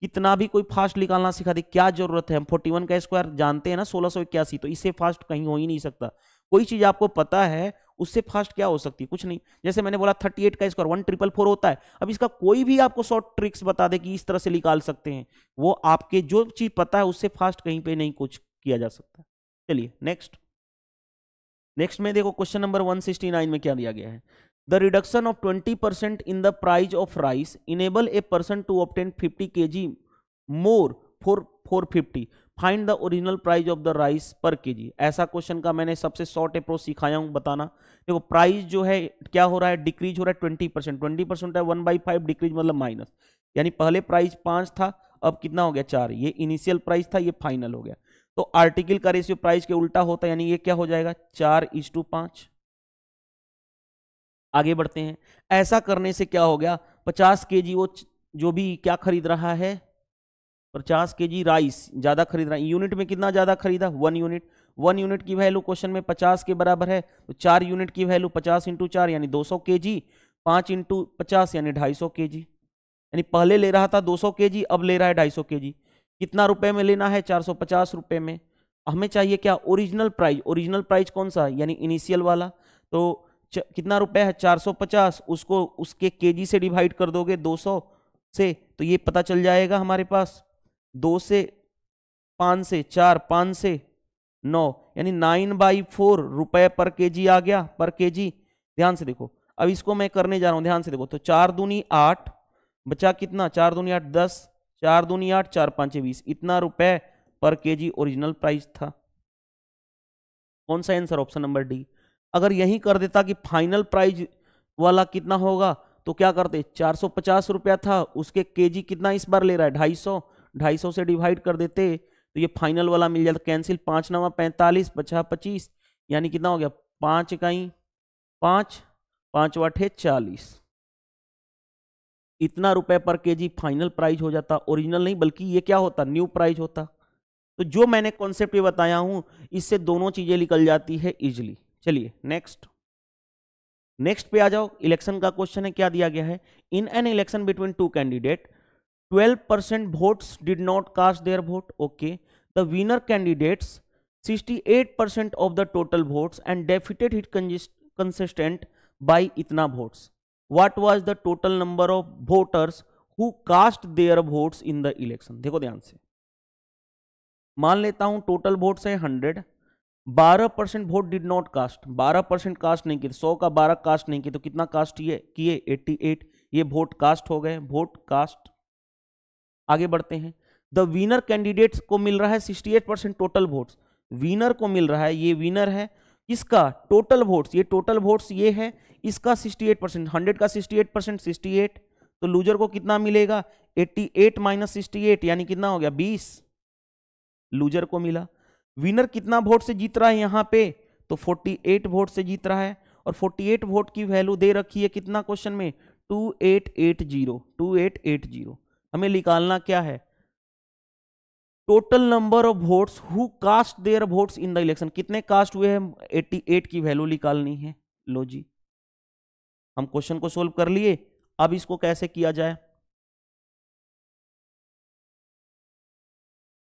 कितना भी कोई फास्ट निकालना सिखा दे क्या जरूरत है हम फोर्टी वन का स्क्वायर जानते हैं ना सोलह सौ इक्यासी तो इससे फास्ट कहीं हो ही नहीं सकता कोई चीज आपको पता है उससे फास्ट क्या हो सकती है कुछ नहीं जैसे मैंने बोला थर्टी एट का स्क्वायर वन ट्रिपल फोर होता है अब इसका कोई भी आपको शॉर्ट ट्रिक्स बता दे कि इस तरह से निकाल सकते हैं वो आपके जो चीज पता है उससे फास्ट कहीं पे नहीं कुछ किया जा सकता चलिए नेक्स्ट नेक्स्ट में देखो क्वेश्चन नंबर 169 में क्या दिया गया है The reduction of 20% in the price of rice enable a person to obtain 50 kg more for 450. Find the original price of the rice per K जी ऐसा क्वेश्चन का मैंने सबसे शॉर्ट अप्रोच सिखाया हूँ बताना देखो प्राइस जो है क्या हो रहा है डिक्रीज हो रहा है ट्वेंटी परसेंट ट्वेंटी परसेंट है वन बाई फाइव डिक्रीज मतलब माइनस यानी पहले प्राइस पाँच था अब कितना हो गया चार ये इनिशियल प्राइस था ये फाइनल हो गया तो आर्टिकल का रेशियो प्राइस के उल्टा होता है यानी ये क्या हो जाएगा चार इज टू पाँच आगे बढ़ते हैं ऐसा करने से क्या हो गया पचास के जी वो जो भी क्या खरीद रहा है पचास के जी राइस ज़्यादा खरीद रहा है यूनिट में कितना ज़्यादा खरीदा वन यूनिट वन यूनिट की वैल्यू क्वेश्चन में पचास के बराबर है तो चार यूनिट की वैल्यू पचास इंटू चार यानी दो सौ के जी पाँच इंटू पचास यानी ढाई सौ के जी यानी पहले ले रहा था दो सौ के जी अब ले रहा है ढाई सौ के जी कितना रुपए में लेना है चार सौ पचास रुपये में हमें चाहिए क्या ओरिजिनल प्राइज ओरिजिनल प्राइज कौन सा यानी इनिशियल वाला तो कितना रुपए है 450 उसको उसके केजी से डिवाइड कर दोगे 200 से तो ये पता चल जाएगा हमारे पास दो से पाँच से चार पाँच से नौ यानी नाइन बाई फोर रुपये पर केजी आ गया पर केजी ध्यान से देखो अब इसको मैं करने जा रहा हूँ ध्यान से देखो तो चार दूनी आठ बचा कितना चार दूनी आठ दस चार दूनी आठ चार पाँच बीस इतना रुपये पर केजी ओरिजिनल प्राइस था कौन सा आंसर ऑप्शन नंबर डी अगर यही कर देता कि फाइनल प्राइज वाला कितना होगा तो क्या करते चार सौ पचास रुपया था उसके केजी कितना इस बार ले रहा है ढाई सौ ढाई सौ से डिवाइड कर देते तो ये फाइनल वाला मिल जाता कैंसिल पाँच नवा पैंतालीस पचास पच्चीस यानी कितना हो गया पाँच इकाई पाँच पाँच वाठे चालीस इतना रुपए पर केजी फाइनल प्राइज हो जाता ओरिजिनल नहीं बल्कि ये क्या होता न्यू प्राइज होता तो जो मैंने कॉन्सेप्ट ये बताया हूँ इससे दोनों चीज़ें निकल जाती है इजिली चलिए नेक्स्ट नेक्स्ट पे आ जाओ इलेक्शन का क्वेश्चन है क्या दिया गया है in an election between two candidate 12 percent votes did not cast their vote okay the winner candidates 68 percent of the total votes and defeated his contestant by इतना votes what was the total number of voters who cast their votes in the election देखो ध्यान से मान लेता हूं total votes है hundred बारह percent vote did not cast बारह परसेंट कास्ट नहीं किए सौ का बारह कास्ट नहीं किए तो कितना कास्ट ये किए एट्टी एट ये वोट कास्ट हो गए वोट कास्ट आगे बढ़ते हैं द विनर कैंडिडेट्स को मिल रहा है sixty eight percent total votes winner को मिल रहा है ये विनर है इसका टोटल वोट्स ये टोटल वोट्स ये है इसका सिक्सटी एट परसेंट हंड्रेड का sixty eight percent sixty eight तो लूजर को कितना मिलेगा eighty eight minus sixty eight यानी कितना हो गया बीस लूजर को मिला विनर कितना वोट से जीत रहा है यहाँ पे तो 48 वोट से जीत रहा है और 48 वोट की वैल्यू दे रखी है कितना क्वेश्चन में 2880 2880 हमें निकालना क्या है total number of votes who cast their votes in the election कितने कास्ट हुए हैं 88 की वैल्यू निकालनी है लो जी हम क्वेश्चन को सोल्व कर लिए अब इसको कैसे किया जाए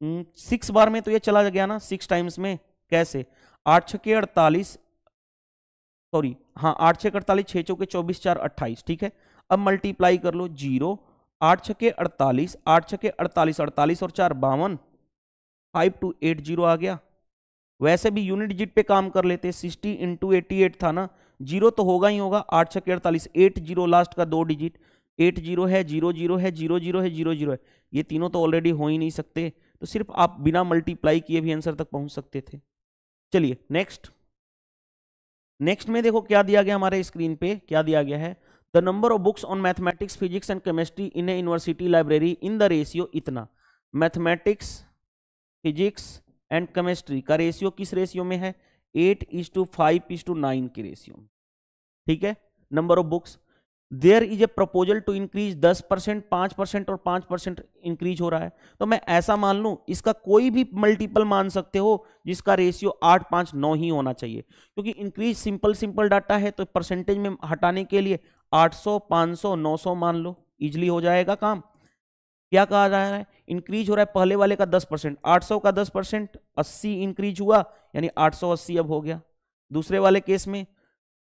सिक्स हम्म, बार में तो ये चला गया ना सिक्स टाइम्स में कैसे आठ छके अड़तालीस सॉरी हाँ आठ छः अड़तालीस छः चौके चौबीस चार अट्ठाईस ठीक है अब मल्टीप्लाई कर लो जीरो आठ छके अड़तालीस आठ छके अड़तालीस अड़तालीस और चार बावन फाइव टू एट जीरो आ गया वैसे भी यूनिट डिजिट पे काम कर लेते सिक्सटी इंटू एटी एट था ना जीरो तो होगा ही होगा आठ छके अड़तालीस एट जीरो लास्ट का दो डिजिट एट जीरो है जीरो जीरो है जीरो जीरो है जीरो जीरो है ये तीनों तो ऑलरेडी हो ही नहीं सकते तो सिर्फ आप बिना मल्टीप्लाई किए भी आंसर तक पहुंच सकते थे चलिए नेक्स्ट नेक्स्ट में देखो क्या दिया गया हमारे स्क्रीन पे क्या दिया गया है the number of books on mathematics physics and chemistry in a university library in the ratio इतना मैथमेटिक्स फिजिक्स एंड केमिस्ट्री का रेशियो किस रेशियो में है eight is to five is to nine के रेशियो ठीक है number of books there is a proposal to increase दस percent पांच परसेंट और पांच परसेंट इंक्रीज हो रहा है तो मैं ऐसा मान लू इसका कोई भी मल्टीपल मान सकते हो जिसका रेशियो आठ पांच नौ ही होना चाहिए क्योंकि इंक्रीज सिंपल सिंपल डाटा है तो परसेंटेज में हटाने के लिए आठ सौ पांच सौ नौ सौ मान लो इजिली हो जाएगा काम क्या कहा जा रहा है इंक्रीज हो रहा है पहले वाले का दस परसेंट आठ सौ का दस परसेंट अस्सी इंक्रीज हुआ यानी आठ सौ अस्सी अब हो गया दूसरे वाले केस में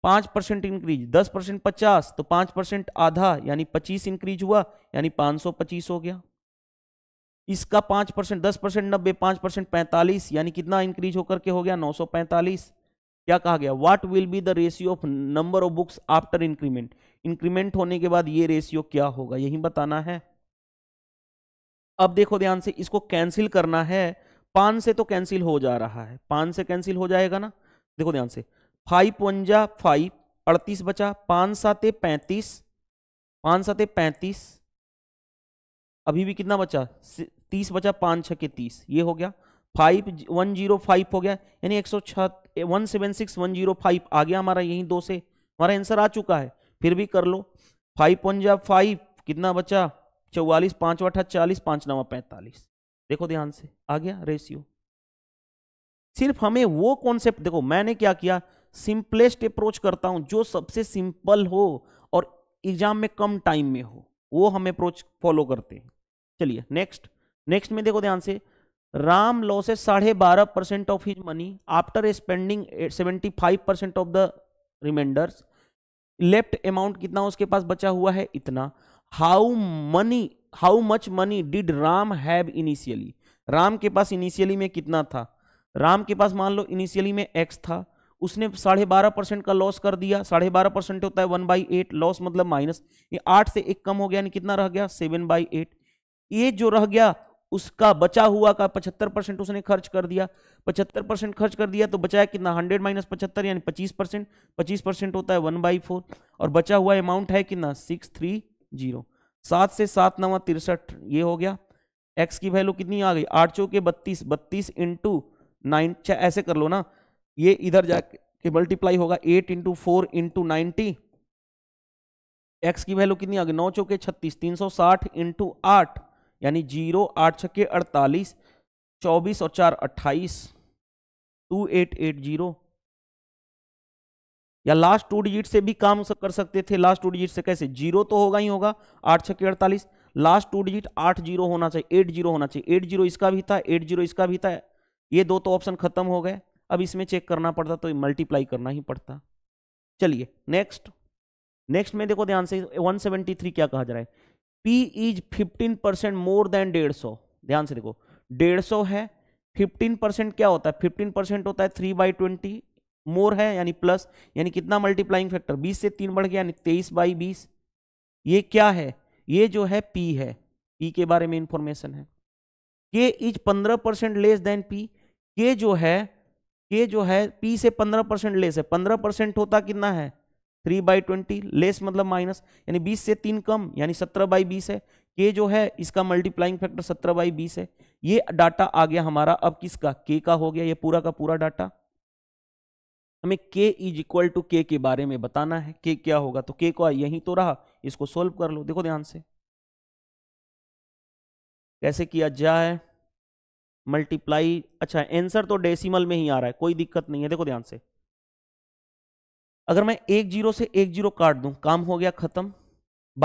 पांच परसेंट इंक्रीज दस परसेंट पचास तो पांच परसेंट आधा यानी पच्चीस इंक्रीज हुआ यानी पांच सौ पच्चीस हो गया इसका पांच परसेंट दस परसेंट नब्बे पांच परसेंट पैंतालीस यानी कितना इंक्रीज होकर के हो गया नौ सौ पैंतालीस क्या कहा गया what will be the ratio of number of books after increment increment होने के बाद ये रेशियो क्या होगा यही बताना है अब देखो ध्यान से इसको कैंसिल करना है पांच से तो कैंसिल हो जा रहा है पांच से कैंसिल हो जाएगा ना देखो ध्यान से फाइव पंजा फाइव अड़तीस बचा पाँच सात पैंतीस पाँच सात पैंतीस अभी भी कितना बचा तीस बचा पाँच छः के तीस ये हो गया फाइव वन जीरो फाइव हो गया यानी एक सौ छः one seven six one zero five आ गया हमारा यहीं दो से हमारा आंसर आ चुका है फिर भी कर लो फाइव पंजा फाइव कितना बचा चौवालीस पाँच अठा चालीस पाँच नवा पैंतालीस देखो ध्यान से आ गया रेशियो सिर्फ हमें वो कॉन्सेप्ट देखो मैंने क्या किया सिंपलेस्ट अप्रोच करता हूं जो सबसे सिंपल हो और एग्जाम में कम टाइम में हो वो हम अप्रोच फॉलो करते हैं चलिए नेक्स्ट नेक्स्ट में देखो ध्यान से राम लॉसेस साढ़े बारह percent of his money after spending seventy five percent of the reminders left amount कितना उसके पास बचा हुआ है इतना how money how much money did Ram have initially Ram के पास इनिशियली में कितना था राम के पास मान लो इनिशियली में एक्स था उसने साढ़े बारह परसेंट का लॉस कर दिया साढ़े बारह परसेंट होता है वन बाई एट लॉस मतलब माइनस ये आठ से एक कम हो गया यानी कितना रह गया सेवन बाई एट ये जो रह गया उसका बचा हुआ का पचहत्तर परसेंट उसने खर्च कर दिया पचहत्तर परसेंट खर्च कर दिया तो बचाया कितना हंड्रेड माइनस पचहत्तर यानी पच्चीस परसेंट पच्चीस परसेंट होता है वन बाई फोर और बचा हुआ अमाउंट है कितना सिक्स थ्री जीरो सात से सात नवा तिरसठ ये हो गया एक्स की वैल्यू कितनी आ गई आठ चौके बत्तीस बत्तीस इंटू नाइन अच्छा, ऐसे कर लो ना ये इधर जाके मल्टीप्लाई होगा eight into four into ninety x की वैल्यू कितनी आ गई नौ चौके छत्तीस तीन सौ साठ इंटू आठ यानी जीरो आठ छके अड़तालीस चौबीस और चार अट्ठाईस टू एट एट जीरो या लास्ट टू डिजिट से भी काम कर सकते थे लास्ट टू डिजिट से कैसे जीरो तो होगा ही होगा आठ छके अड़तालीस लास्ट टू डिजिट आठ जीरो होना चाहिए एट जीरो होना चाहिए एट जीरो इसका भी था एट जीरो इसका भी था ये दो तो ऑप्शन खत्म हो गए अब इसमें चेक करना पड़ता तो मल्टीप्लाई करना ही पड़ता चलिए नेक्स्ट नेक्स्ट में देखो ध्यान से 173 क्या कहा जा रहा है P is 15 percent more than डेढ़ सौ ध्यान से देखो डेढ़ सौ है 15 परसेंट क्या होता है 15 परसेंट होता है थ्री बाई ट्वेंटी मोर है यानी प्लस यानी कितना मल्टीप्लाइंग फैक्टर 20 से तीन बढ़ गया यानी तेईस बाई बीस ये क्या है ये जो है पी है पी के बारे में इंफॉर्मेशन है के इज पंद्रह परसेंट लेस देन पी के जो है ये जो है पी से पंद्रह परसेंट लेस है पंद्रह परसेंट होता कितना है थ्री बाई ट्वेंटी लेस मतलब माइनस यानी बीस से तीन कम यानी सत्रह बाई बीस है के जो है इसका मल्टीप्लाइंग फैक्टर सत्रह बाई बीस है ये डाटा आ गया हमारा अब किसका के का हो गया ये पूरा का पूरा डाटा हमें के इज इक्वल टू के के बारे में बताना है के क्या होगा तो के को यही तो रहा इसको सोल्व कर लो देखो ध्यान से कैसे किया जाए मल्टीप्लाई अच्छा आंसर तो डेसिमल में ही आ रहा है कोई दिक्कत नहीं है देखो ध्यान से अगर मैं एक जीरो से एक जीरो काट दूं काम हो गया खत्म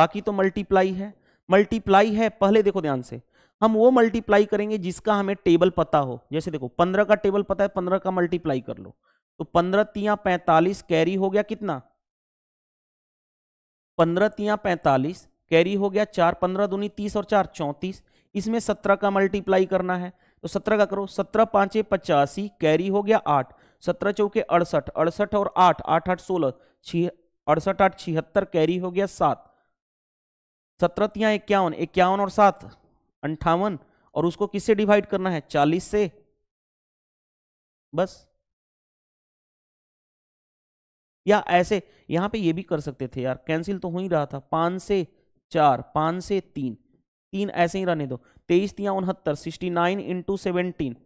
बाकी तो मल्टीप्लाई है मल्टीप्लाई है पहले देखो ध्यान से हम वो मल्टीप्लाई करेंगे जिसका हमें टेबल पता हो जैसे देखो पंद्रह का टेबल पता है पंद्रह का मल्टीप्लाई कर लो तो पंद्रह तिया पैंतालीस कैरी हो गया कितना पंद्रह तिया पैंतालीस कैरी हो गया चार पंद्रह दूनी तीस और चार चौंतीस इसमें सत्रह का मल्टीप्लाई करना है तो सत्रह का करो सत्रह पांचे पचासी कैरी हो गया आठ सत्रह चौके अड़सठ अड़सठ और आठ आठ आठ सोलह छी अड़सठ आठ छिहत्तर कैरी हो गया सात सत्रह तिया इक्यावन इक्यावन और सात अंठावन और उसको किससे डिवाइड करना है चालीस से बस या ऐसे यहां पे ये भी कर सकते थे यार कैंसिल तो हो ही रहा था पांच से चार पांच से तीन तीन ऐसे ही रहने दो तेईस या उनहत्तर sixty nine into seventeen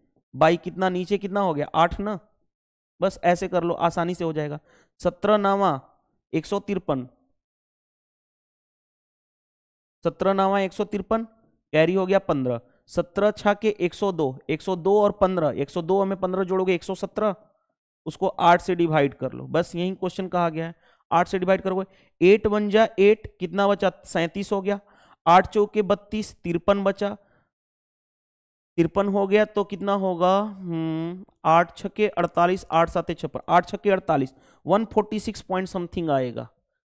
by कितना नीचे कितना हो गया आठ ना बस ऐसे कर लो आसानी से हो जाएगा सत्रह नावा एक सौ तिरपन सत्रह नावा एक सौ तिरपन कैरी हो गया पंद्रह सत्रह छा के एक सौ दो एक सौ दो और पंद्रह एक सौ दो हमें पंद्रह जोड़ोगे एक सौ सत्रह उसको आठ से डिवाइड कर लो बस यही क्वेश्चन कहा गया है आठ से डिवाइड करोगे एट वन जा एट कितना बचा सैंतीस हो गया आठ चौके बत्तीस तिरपन बचा तिरपन हो गया तो कितना होगा हम्म, आठ छके अड़तालीस आठ सात छप्पन आठ छके अड़तालीस one forty six point something आएगा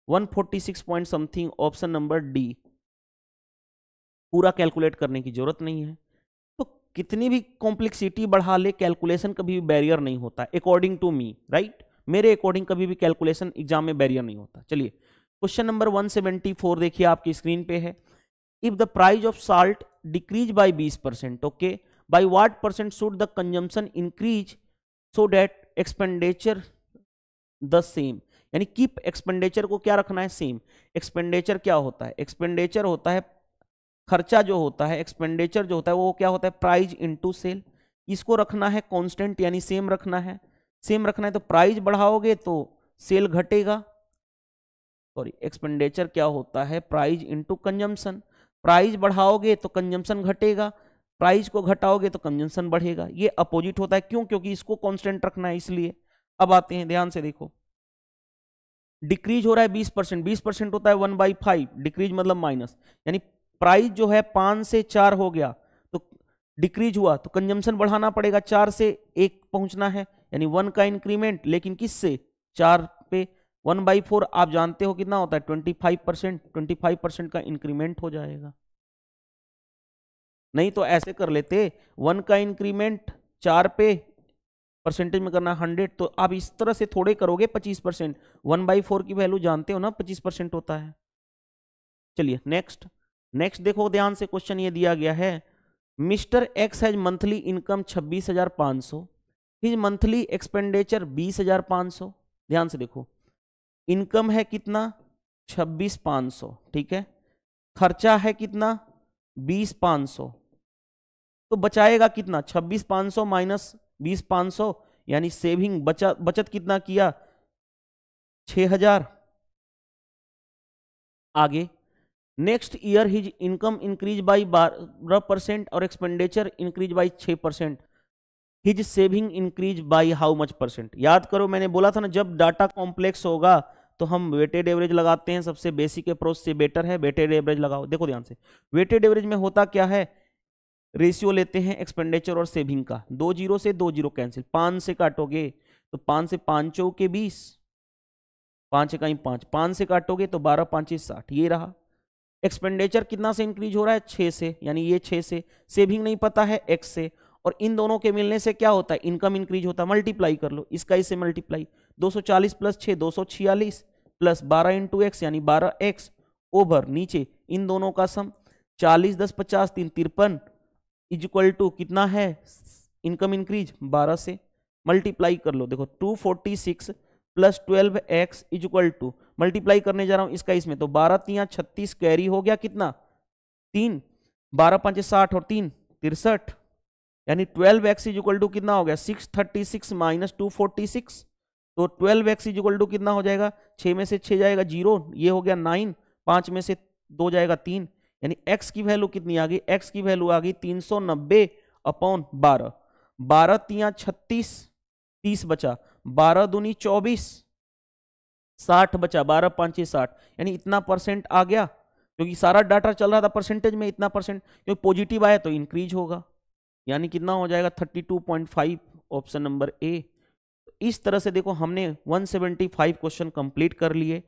one forty six point something option number D पूरा कैलकुलेट करने की जरूरत नहीं है तो कितनी भी कॉम्प्लेक्सिटी बढ़ा ले कैलकुलेशन कभी भी बैरियर नहीं होता अकॉर्डिंग टू मी राइट मेरे अकॉर्डिंग कभी भी कैलकुलेशन एग्जाम में बैरियर नहीं होता चलिए क्वेश्चन नंबर फोर देखिए आपकी स्क्रीन पे है if the price of salt decreased by 20%. Okay. By what percent should the consumption increase so that expenditure the same? यानी कीप एक्सपेंडिचर को क्या रखना है सेम एक्सपेंडिचर क्या होता है एक्सपेंडिचर होता है खर्चा जो होता है एक्सपेंडिचर जो होता है वो क्या होता है प्राइज इनटू सेल इसको रखना है कांस्टेंट यानी सेम रखना है सेम रखना है तो प्राइज बढ़ाओगे तो सेल घटेगा सॉरी एक्सपेंडिचर क्या होता है प्राइज इंटू कंजम्पशन प्राइस बढ़ाओगे तो कंजम्पशन घटेगा प्राइस को घटाओगे तो कंजम्पशन बढ़ेगा ये अपोजिट होता है क्यों क्योंकि इसको कांस्टेंट रखना है इसलिए अब आते हैं ध्यान से देखो डिक्रीज हो रहा है बीस परसेंट बीस परसेंट होता है वन बाई फाइव डिक्रीज मतलब माइनस यानी प्राइस जो है पांच से चार हो गया तो डिक्रीज हुआ तो कंजम्पशन बढ़ाना पड़ेगा चार से एक पहुंचना है यानी वन का इंक्रीमेंट लेकिन किससे चार पे वन बाई फोर आप जानते हो कितना होता है twenty five percent twenty five percent का इंक्रीमेंट हो जाएगा नहीं तो ऐसे कर लेते वन का इंक्रीमेंट चार पे परसेंटेज में करना हंड्रेड तो आप इस तरह से थोड़े करोगे पच्चीस परसेंट वन बाई फोर की वैल्यू जानते हो ना पच्चीस परसेंट होता है चलिए नेक्स्ट नेक्स्ट देखो ध्यान से क्वेश्चन ये दिया गया है mister X has monthly income छब्बीस हजार पाँच सौ हिज मंथली एक्सपेंडिचर बीस हजार पाँच सौ ध्यान से देखो इनकम है कितना छब्बीस पाँच सौ ठीक है खर्चा है कितना बीस पाँच सौ तो बचाएगा कितना छब्बीस पाँच सौ माइनस बीस पाँच सौ यानी सेविंग बचा बचत कितना किया छ हजार आगे next year his income increase by बारह परसेंट और एक्सपेंडिचर इंक्रीज बाई छः percent his saving increase by how much percent याद करो मैंने बोला था ना जब डाटा कॉम्प्लेक्स होगा तो हम वेटेड एवरेज लगाते हैं सबसे बेसिक अप्रोच से बेटर है वेटेड एवरेज लगाओ देखो ध्यान से वेटेड एवरेज में होता क्या है रेशियो लेते हैं एक्सपेंडिचर और सेविंग का दो जीरो से दो जीरो कैंसिल पांच से काटोगे तो पांच से पाँचों के बीस पांच का ही पांच पांच से काटोगे तो बारह पांच साठ ये रहा एक्सपेंडिचर कितना से इंक्रीज हो रहा है छह से यानी ये छह से सेविंग नहीं पता है एक्स से और इन दोनों के मिलने से क्या होता है इनकम इंक्रीज होता है मल्टीप्लाई कर लो इसका इससे मल्टीप्लाई 240 प्लस छः दो प्लस बारह इंटू एक्स यानी बारह एक्स ओवर नीचे इन दोनों का सम चालीस दस पचास तीन तिरपन इज इक्वल टू कितना है इनकम इंक्रीज बारह से मल्टीप्लाई कर लो देखो two forty six plus twelve x is equal to multiply करने जा रहा हूँ इसका इसमें तो बारह तीन छत्तीस कैरी हो गया कितना तीन बारह पाँच साठ और तीन तिरसठ यानी 12x x is equal to कितना हो गया 636 थर्टी सिक्स माइनस टू तो 12x x is equal to कितना हो जाएगा 6 में से 6 जाएगा जीरो ये हो गया 9 पाँच में से दो जाएगा तीन यानी x की वैल्यू कितनी आ गई x की वैल्यू आ गई तीन सौ नब्बे अपॉन बारह बारह तिया छत्तीस तीस बचा बारह दूनी चौबीस साठ बचा बारह पाँच साठ यानी इतना परसेंट आ गया क्योंकि सारा डाटा चल रहा था परसेंटेज में इतना परसेंट क्योंकि पॉजिटिव आया तो इंक्रीज होगा यानी कितना हो जाएगा 32.5 ऑप्शन नंबर ए इस तरह से देखो हमने 175 क्वेश्चन कंप्लीट कर लिए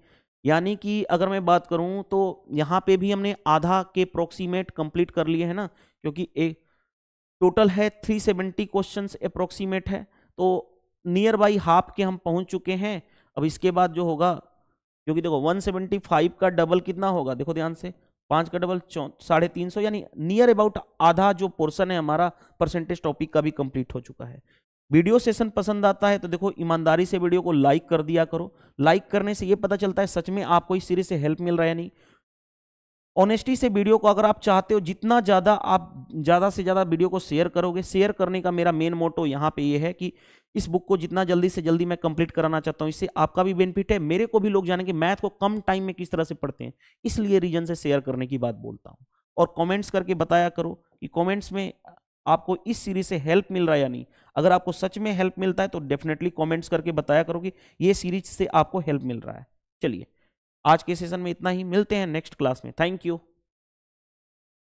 यानी कि अगर मैं बात करूं तो यहाँ पे भी हमने आधा के अप्रोक्सीमेट कंप्लीट कर लिए है ना क्योंकि ए टोटल है 370 क्वेश्चन अप्रोक्सीमेट है तो नियर बाई हाफ के हम पहुंच चुके हैं अब इसके बाद जो होगा क्योंकि देखो 175 का डबल कितना होगा देखो ध्यान से पाँच का डबल चौ साढ़े तीन सौ यानी नियर अबाउट आधा जो पोर्सन है हमारा परसेंटेज टॉपिक का भी कंप्लीट हो चुका है वीडियो सेशन पसंद आता है तो देखो ईमानदारी से वीडियो को लाइक कर दिया करो लाइक करने से ये पता चलता है सच में आपको इस सीरीज से हेल्प मिल रहा है नहीं ऑनेस्टी से वीडियो को अगर आप चाहते हो जितना ज़्यादा आप ज़्यादा से ज़्यादा वीडियो को शेयर करोगे शेयर करने का मेरा मेन मोटो यहाँ पे ये है कि इस बुक को जितना जल्दी से जल्दी मैं कंप्लीट कराना चाहता हूँ इससे आपका भी बेनिफिट है मेरे को भी लोग जाने के मैथ को कम टाइम में किस तरह से पढ़ते हैं इसलिए रीजन से शेयर करने की बात बोलता हूँ और कॉमेंट्स करके बताया करो कि कॉमेंट्स में आपको इस सीरीज से हेल्प मिल रहा है या नहीं अगर आपको सच में हेल्प मिलता है तो डेफिनेटली कॉमेंट्स करके बताया करो कि ये सीरीज से आपको हेल्प मिल रहा है चलिए आज के सेशन में इतना ही मिलते हैं नेक्स्ट क्लास में थैंक यू